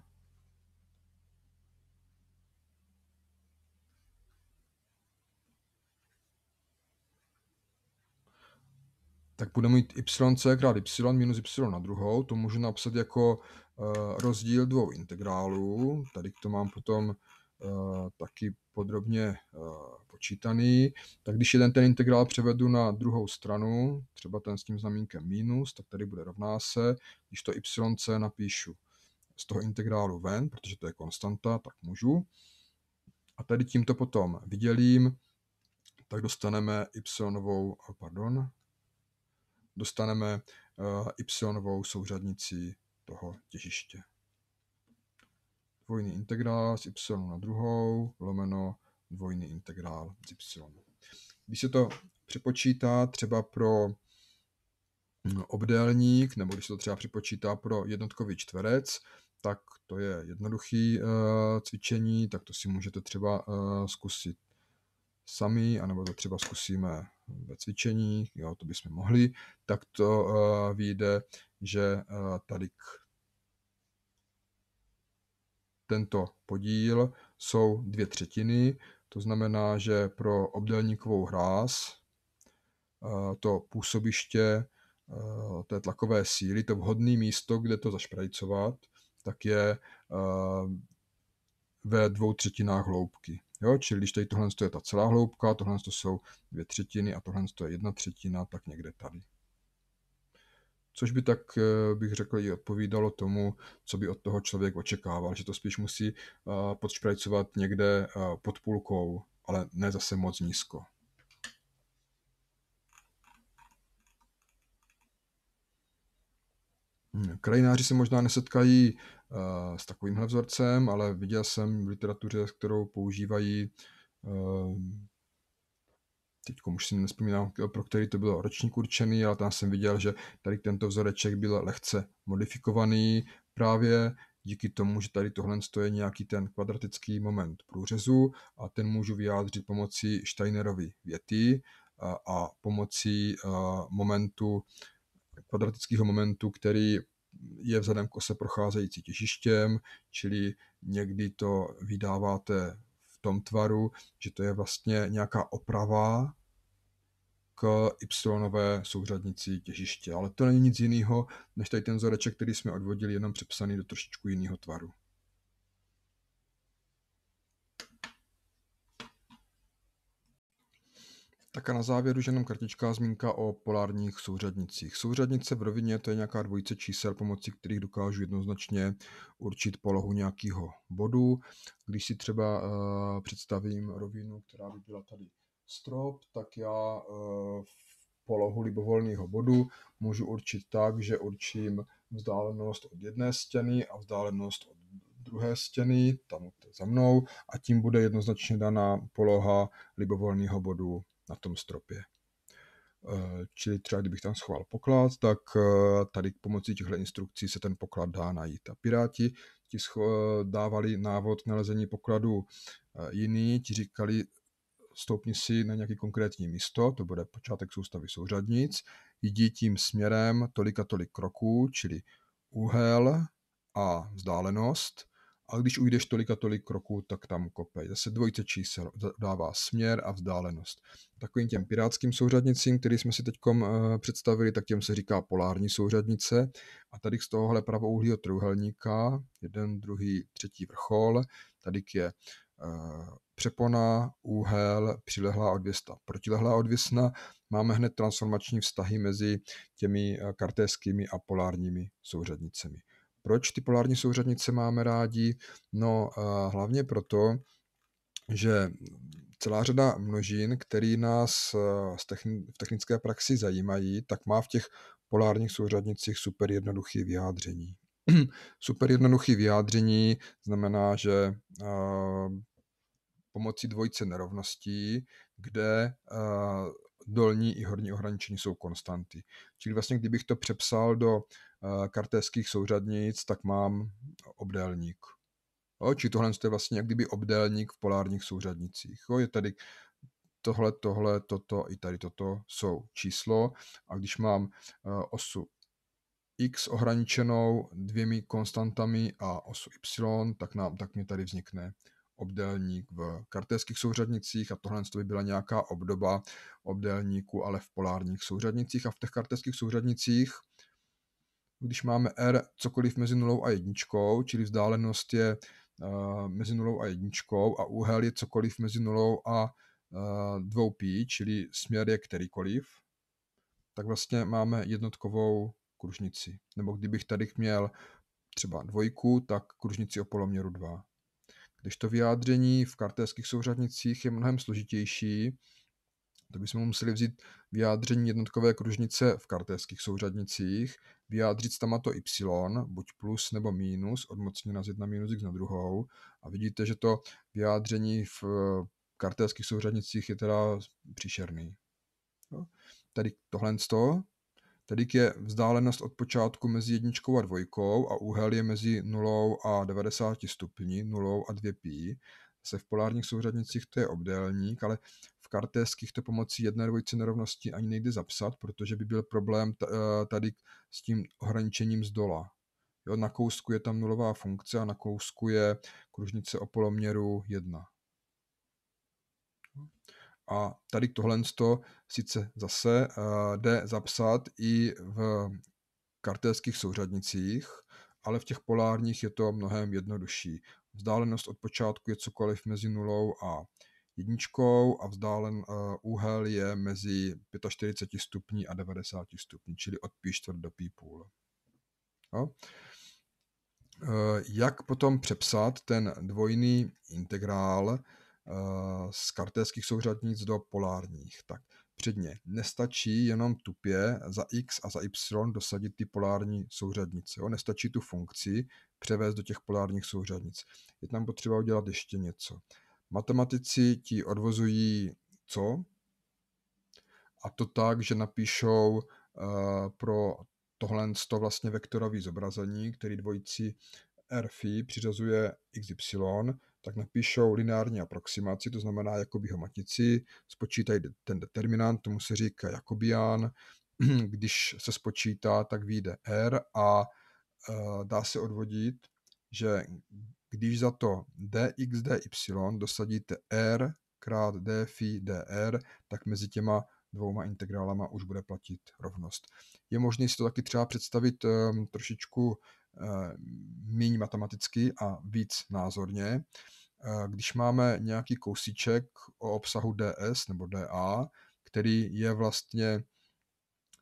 tak budeme mít y krát y minus y na druhou, to můžu napsat jako eh, rozdíl dvou integrálů, tady to mám potom eh, taky podrobně eh, počítaný, tak když jeden ten integrál převedu na druhou stranu, třeba ten s tím znamínkem minus, tak tady bude rovná se, když to yc napíšu z toho integrálu ven, protože to je konstanta, tak můžu. A tady tímto potom vydělím, tak dostaneme y, eh, pardon, dostaneme eh, y souřadnici toho těžiště dvojný integrál z y na druhou lomeno dvojný integrál z y. Když se to přepočítá třeba pro hm, obdélník, nebo když se to třeba připočítá pro jednotkový čtverec, tak to je jednoduché eh, cvičení, tak to si můžete třeba eh, zkusit sami, anebo to třeba zkusíme ve cvičení, jo, to bychom mohli, tak to eh, vyjde, že tady k tento podíl jsou dvě třetiny, to znamená, že pro obdélníkovou hráz eh, to působiště eh, té tlakové síly, to vhodné místo, kde to zašprajcovat, tak je eh, ve dvou třetinách hloubky. Jo? Čili když tady tohle je ta celá hloubka, tohle jsou dvě třetiny a tohle je jedna třetina, tak někde tady což by tak, eh, bych řekl, i odpovídalo tomu, co by od toho člověk očekával, že to spíš musí eh, podšprajcovat někde eh, pod půlkou, ale ne zase moc nízko. Hm, krajináři se možná nesetkají s takovýmhle vzorcem, ale viděl jsem v literatuře, kterou používají teď už si nespomínám, pro který to bylo ročník určený, ale tam jsem viděl, že tady tento vzoreček byl lehce modifikovaný právě díky tomu, že tady tohle je nějaký ten kvadratický moment průřezu a ten můžu vyjádřit pomocí Steinerovy věty a, a pomocí a, momentu, kvadratického momentu, který je vzhledem k ose procházející těžištěm, čili někdy to vydáváte tom tvaru, že to je vlastně nějaká oprava k y souřadnici těžiště. Ale to není nic jiného, než tady ten vzoreček, který jsme odvodili, jenom přepsaný do trošičku jiného tvaru. Tak a na závěr už jenom kartička, zmínka o polárních souřadnicích. Souřadnice v rovině to je nějaká dvojice čísel, pomocí kterých dokážu jednoznačně určit polohu nějakého bodu. Když si třeba uh, představím rovinu, která by byla tady strop, tak já uh, polohu libovolného bodu můžu určit tak, že určím vzdálenost od jedné stěny a vzdálenost od druhé stěny, tam za mnou, a tím bude jednoznačně daná poloha libovolného bodu na tom stropě. Eh, čili třeba kdybych tam schoval poklad, tak eh, tady pomocí těchto instrukcí se ten poklad dá najít. A piráti ti eh, dávali návod k nalezení pokladu jiný, ti říkali, stoupni si na nějaké konkrétní místo, to bude počátek soustavy souřadnic, jdi tím směrem tolik a tolik kroků, čili úhel a vzdálenost a když ujdeš tolik a tolik kroků, tak tam kopej. Zase dvojice čísel dává směr a vzdálenost. Takovým těm pirátským souřadnicím, který jsme si teď eh, představili, tak těm se říká polární souřadnice. A tady z tohohle pravouhlého trůhelníka, jeden, druhý, třetí vrchol, tady je eh, přepona, úhel, přilehlá odvěsta, protilehlá odvěsna, máme hned transformační vztahy mezi těmi eh, kartéskými a polárními souřadnicemi. Proč ty polární souřadnice máme rádi? No hlavně proto, že celá řada množin, který nás eh, v technické praxi zajímají, tak má v těch polárních souřadnicích super jednoduché vyjádření. [CLEARS THROAT] super jednoduché vyjádření znamená, že eh, pomocí dvojice nerovností, kde eh, dolní i horní ohraničení jsou konstanty. Čili vlastně, kdybych to přepsal do eh, kartéských souřadnic, tak mám obdélník. Jo, či tohle je vlastně jak kdyby obdélník v polárních souřadnicích. Jo, je tady tohle, tohle, toto i tady toto jsou číslo a když mám eh, osu x ohraničenou dvěmi konstantami a osu y, tak, nám, tak mě tady vznikne obdélník v kartéských souřadnicích a tohle by byla nějaká obdoba obdélníku, ale v polárních souřadnicích a v těch kartéských souřadnicích když máme R cokoliv mezi nulou a jedničkou, čili vzdálenost je uh, mezi nulou a jedničkou a úhel je cokoliv mezi nulou a uh, 2 π, čili směr je kterýkoliv, tak vlastně máme jednotkovou kružnici. Nebo kdybych tady měl třeba dvojku, tak kružnici o poloměru 2. Když to vyjádření v kartéských souřadnicích je mnohem složitější, to bychom museli vzít vyjádření jednotkové kružnice v kartéských souřadnicích, vyjádřit to y, buď plus nebo minus, odmocněna z jedna minus x na druhou. A vidíte, že to vyjádření v kartéských souřadnicích je teda příšerný. Tady tohle z toho tedy je vzdálenost od počátku mezi jedničkou a dvojkou a úhel je mezi 0 a 90 stupni, 0 a 2 π. Se v polárních souřadnicích to je obdélník, ale v kartéských to pomocí jedné dvojice nerovnosti ani nejde zapsat, protože by byl problém tady eh, s tím ohraničením z dola. Jo, na kousku je tam nulová funkce a na kousku je kružnice o poloměru 1. A tady tohle sice zase eh, jde zapsat i v kartelských souřadnicích, ale v těch polárních je to mnohem jednodušší. Vzdálenost od počátku je cokoliv mezi nulou a jedničkou a vzdálen eh, úhel je mezi 45 stupní a 90 stupní, čili od pí čtvrt do pí půl. Jo? Eh, jak potom přepsat ten dvojný integrál Eh, z kartéských souřadnic do polárních. Tak předně nestačí jenom tupě za x a za y dosadit ty polární souřadnice. Jo? Nestačí tu funkci převést do těch polárních souřadnic. Je tam potřeba udělat ještě něco. Matematici ti odvozují co? A to tak, že napíšou uh, pro tohle to vlastně vektorový zobrazení, který dvojici RFI přiřazuje XY, tak napíšou lineární aproximaci, to znamená Jakobyho matici, spočítají ten determinant, tomu se říká Jakobian, [CLEARS THROAT] když se spočítá, tak vyjde R a eh, dá se odvodit, že když za to dx dy dosadíte r krát d phi dr, tak mezi těma dvouma integrálama už bude platit rovnost. Je možné si to taky třeba představit um, trošičku Eh, méně matematicky a víc názorně. Eh, když máme nějaký kousíček o obsahu DS nebo DA, který je vlastně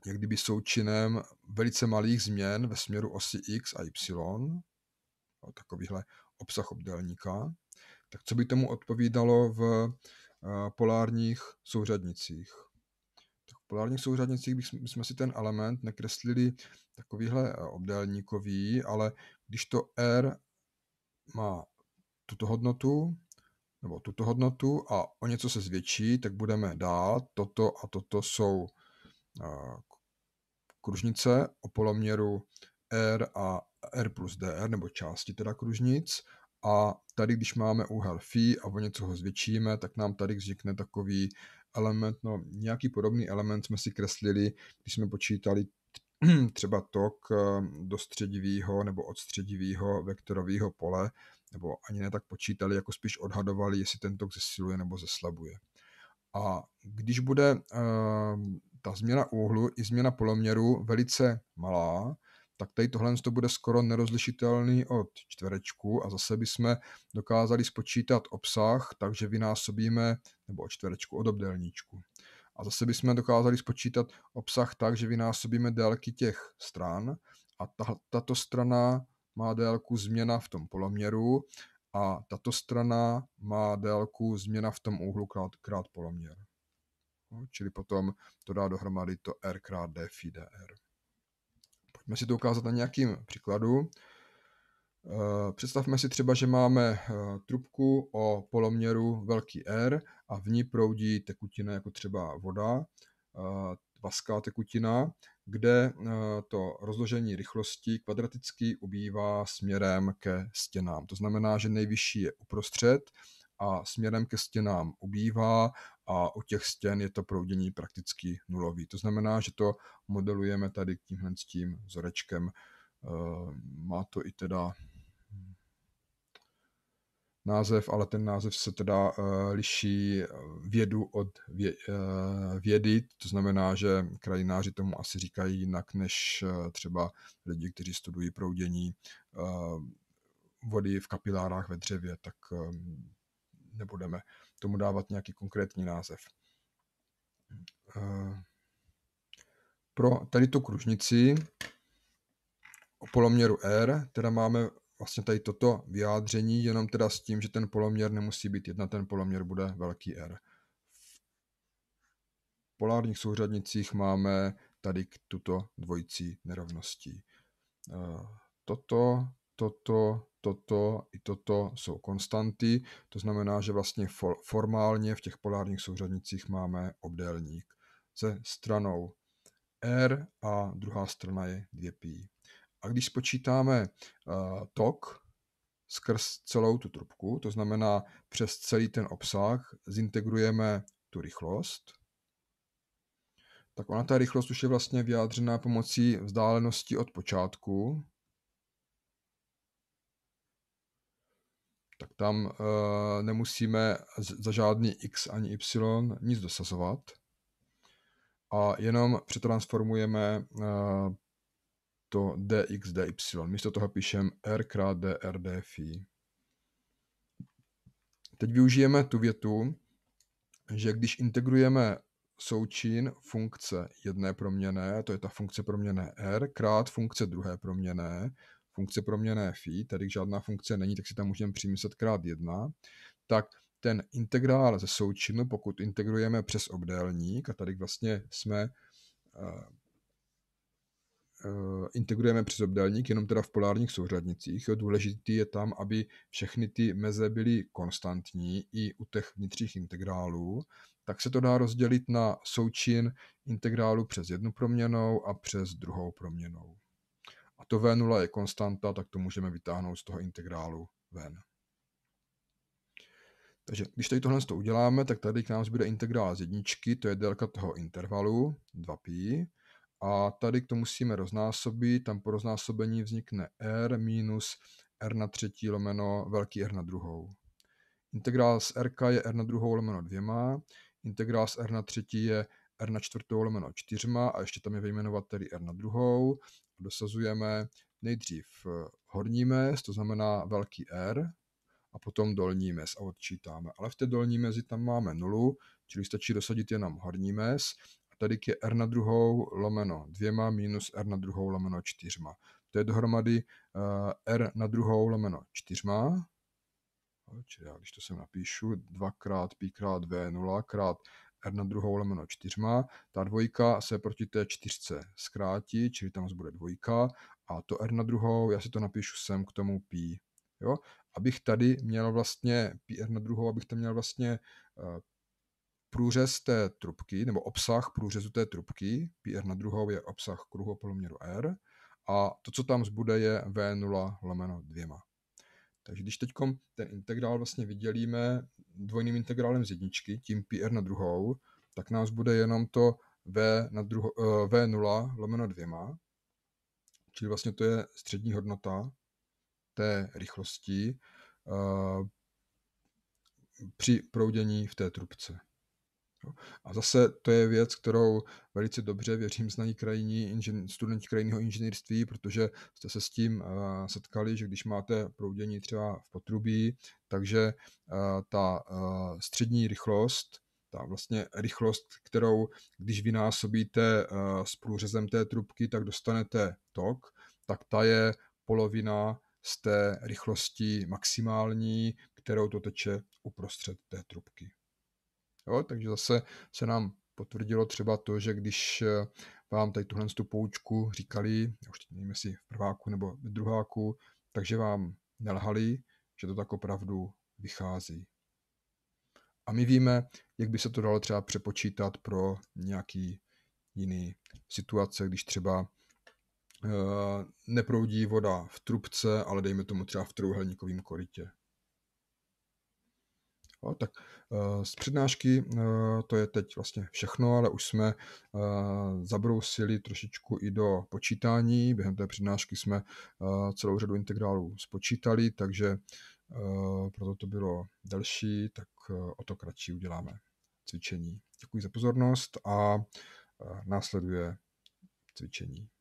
jak kdyby součinem velice malých změn ve směru osy X a Y, takovýhle obsah obdélníka, tak co by tomu odpovídalo v eh, polárních souřadnicích? polárních souřadnicích bychom si ten element nekreslili takovýhle eh, obdélníkový, ale když to R má tuto hodnotu, nebo tuto hodnotu a o něco se zvětší, tak budeme dát toto a toto jsou eh, kružnice o poloměru R a R plus DR, nebo části teda kružnic. A tady, když máme úhel φ a o něco ho zvětšíme, tak nám tady vznikne takový element, no nějaký podobný element jsme si kreslili, když jsme počítali [CLEARS THROAT] třeba tok eh, do středivého nebo od středivého vektorového pole, nebo ani ne tak počítali, jako spíš odhadovali, jestli ten tok zesiluje nebo zeslabuje. A když bude eh, ta změna úhlu i změna poloměru velice malá, tak tady tohle to bude skoro nerozlišitelný od čtverečku a zase bychom dokázali spočítat obsah, takže vynásobíme, nebo od čtverečku, od obdelníčku. A zase bychom dokázali spočítat obsah tak, že vynásobíme délky těch stran a ta, tato strana má délku změna v tom poloměru a tato strana má délku změna v tom úhlu krát, krát poloměr. No, čili potom to dá dohromady to r krát d phi dr. Pojďme si to ukázat na nějakým příkladu. Eh, představme si třeba, že máme eh, trubku o poloměru velký R a v ní proudí tekutina jako třeba voda, eh, vaská tekutina, kde to rozložení rychlosti kvadraticky ubývá směrem ke stěnám. To znamená, že nejvyšší je uprostřed a směrem ke stěnám ubývá a u těch stěn je to proudění prakticky nulový. To znamená, že to modelujeme tady tímhle s tím vzorečkem. Eh, má to i teda název, ale ten název se teda eh, liší eh, vědu od vědy, to znamená, že krajináři tomu asi říkají jinak než třeba lidi, kteří studují proudění vody v kapilárách ve dřevě, tak nebudeme tomu dávat nějaký konkrétní název. Eh, pro tady tu kružnici o poloměru R, teda máme vlastně tady toto vyjádření, jenom teda s tím, že ten poloměr nemusí být jedna, ten poloměr bude velký R. V polárních souřadnicích máme tady k tuto dvojicí nerovností. Eh, toto toto, toto i toto jsou konstanty, to znamená, že vlastně formálně v těch polárních souřadnicích máme obdélník se stranou R a druhá strana je 2 A když spočítáme eh, tok skrz celou tu trubku, to znamená přes celý ten obsah, zintegrujeme tu rychlost, tak ona ta rychlost už je vlastně vyjádřená pomocí vzdálenosti od počátku, tak tam uh, nemusíme za žádný x ani y nic dosazovat a jenom přetransformujeme uh, to dx dy. Místo toho píšem r krát dr dfi. Teď využijeme tu větu, že když integrujeme součin funkce jedné proměné, to je ta funkce proměné r, krát funkce druhé proměné, funkce proměné phi, tady žádná funkce není, tak si tam můžeme přimyslet krát jedna, tak ten integrál ze součinu, pokud integrujeme přes obdélník, a tady vlastně jsme eh, eh, integrujeme přes obdélník, jenom teda v polárních souřadnicích. Jo. Důležitý je tam, aby všechny ty meze byly konstantní i u těch vnitřních integrálů, tak se to dá rozdělit na součin integrálu přes jednu proměnou a přes druhou proměnou a to V0 je konstanta, tak to můžeme vytáhnout z toho integrálu ven. Takže když tady tohle to uděláme, tak tady k nám zbyde integrál z jedničky, to je délka toho intervalu, 2π, a tady to musíme roznásobit, tam po roznásobení vznikne r minus r na třetí lomeno velký r na druhou. Integrál z r je r na druhou lomeno dvěma, integrál z r na třetí je r na čtvrtou lomeno čtyřma a ještě tam je vyjmenovat tedy r na druhou dosazujeme nejdřív eh, horní mez, to znamená velký R, a potom dolní mez a odčítáme. Ale v té dolní mezi tam máme nulu, čili stačí dosadit jenom horní mez a tady je R na druhou lomeno dvěma minus R na druhou lomeno čtyřma. To je dohromady eh, R na druhou lomeno čtyřma, čili já když to sem napíšu, 2 krát pi krát v, 0 krát r na druhou lomeno čtyřma. Ta dvojka se proti té čtyřce zkrátí, čili tam bude dvojka a to r na druhou, já si to napíšu sem k tomu pí. Jo? Abych tady měl vlastně pí r na druhou, abych tam měl vlastně eh, průřez té trubky, nebo obsah průřezu té trubky, r na druhou je obsah kruhu poloměru R, a to, co tam zbude, je V0 lomeno dvěma. Takže když teď ten integrál vlastně vydělíme dvojným integrálem z jedničky, tím PR na druhou, tak nás bude jenom to V na eh, v lomeno dvěma, čili vlastně to je střední hodnota té rychlosti eh, při proudění v té trubce. A zase to je věc, kterou velice dobře, věřím, znají krajní inžen, studenti krajního inženýrství, protože jste se s tím eh, setkali, že když máte proudění třeba v potrubí, takže eh, ta eh, střední rychlost, ta vlastně rychlost, kterou když vynásobíte s průřezem té trubky, tak dostanete tok, tak ta je polovina z té rychlosti maximální, kterou to teče uprostřed té trubky. Jo? Takže zase se nám potvrdilo třeba to, že když eh, vám tady tuhle tu poučku říkali, už teď nevím, jestli v prváku nebo v druháku, takže vám nelhali, že to tak opravdu vychází. A my víme, jak by se to dalo třeba přepočítat pro nějaký jiný situace, když třeba eh, neproudí voda v trubce, ale dejme tomu třeba v trouhelníkovém korytě. Jo, tak eh, z přednášky eh, to je teď vlastně všechno, ale už jsme eh, zabrousili trošičku i do počítání. Během té přednášky jsme celou řadu integrálů spočítali, takže proto to bylo delší, tak o to kratší uděláme cvičení. Děkuji za pozornost a následuje cvičení.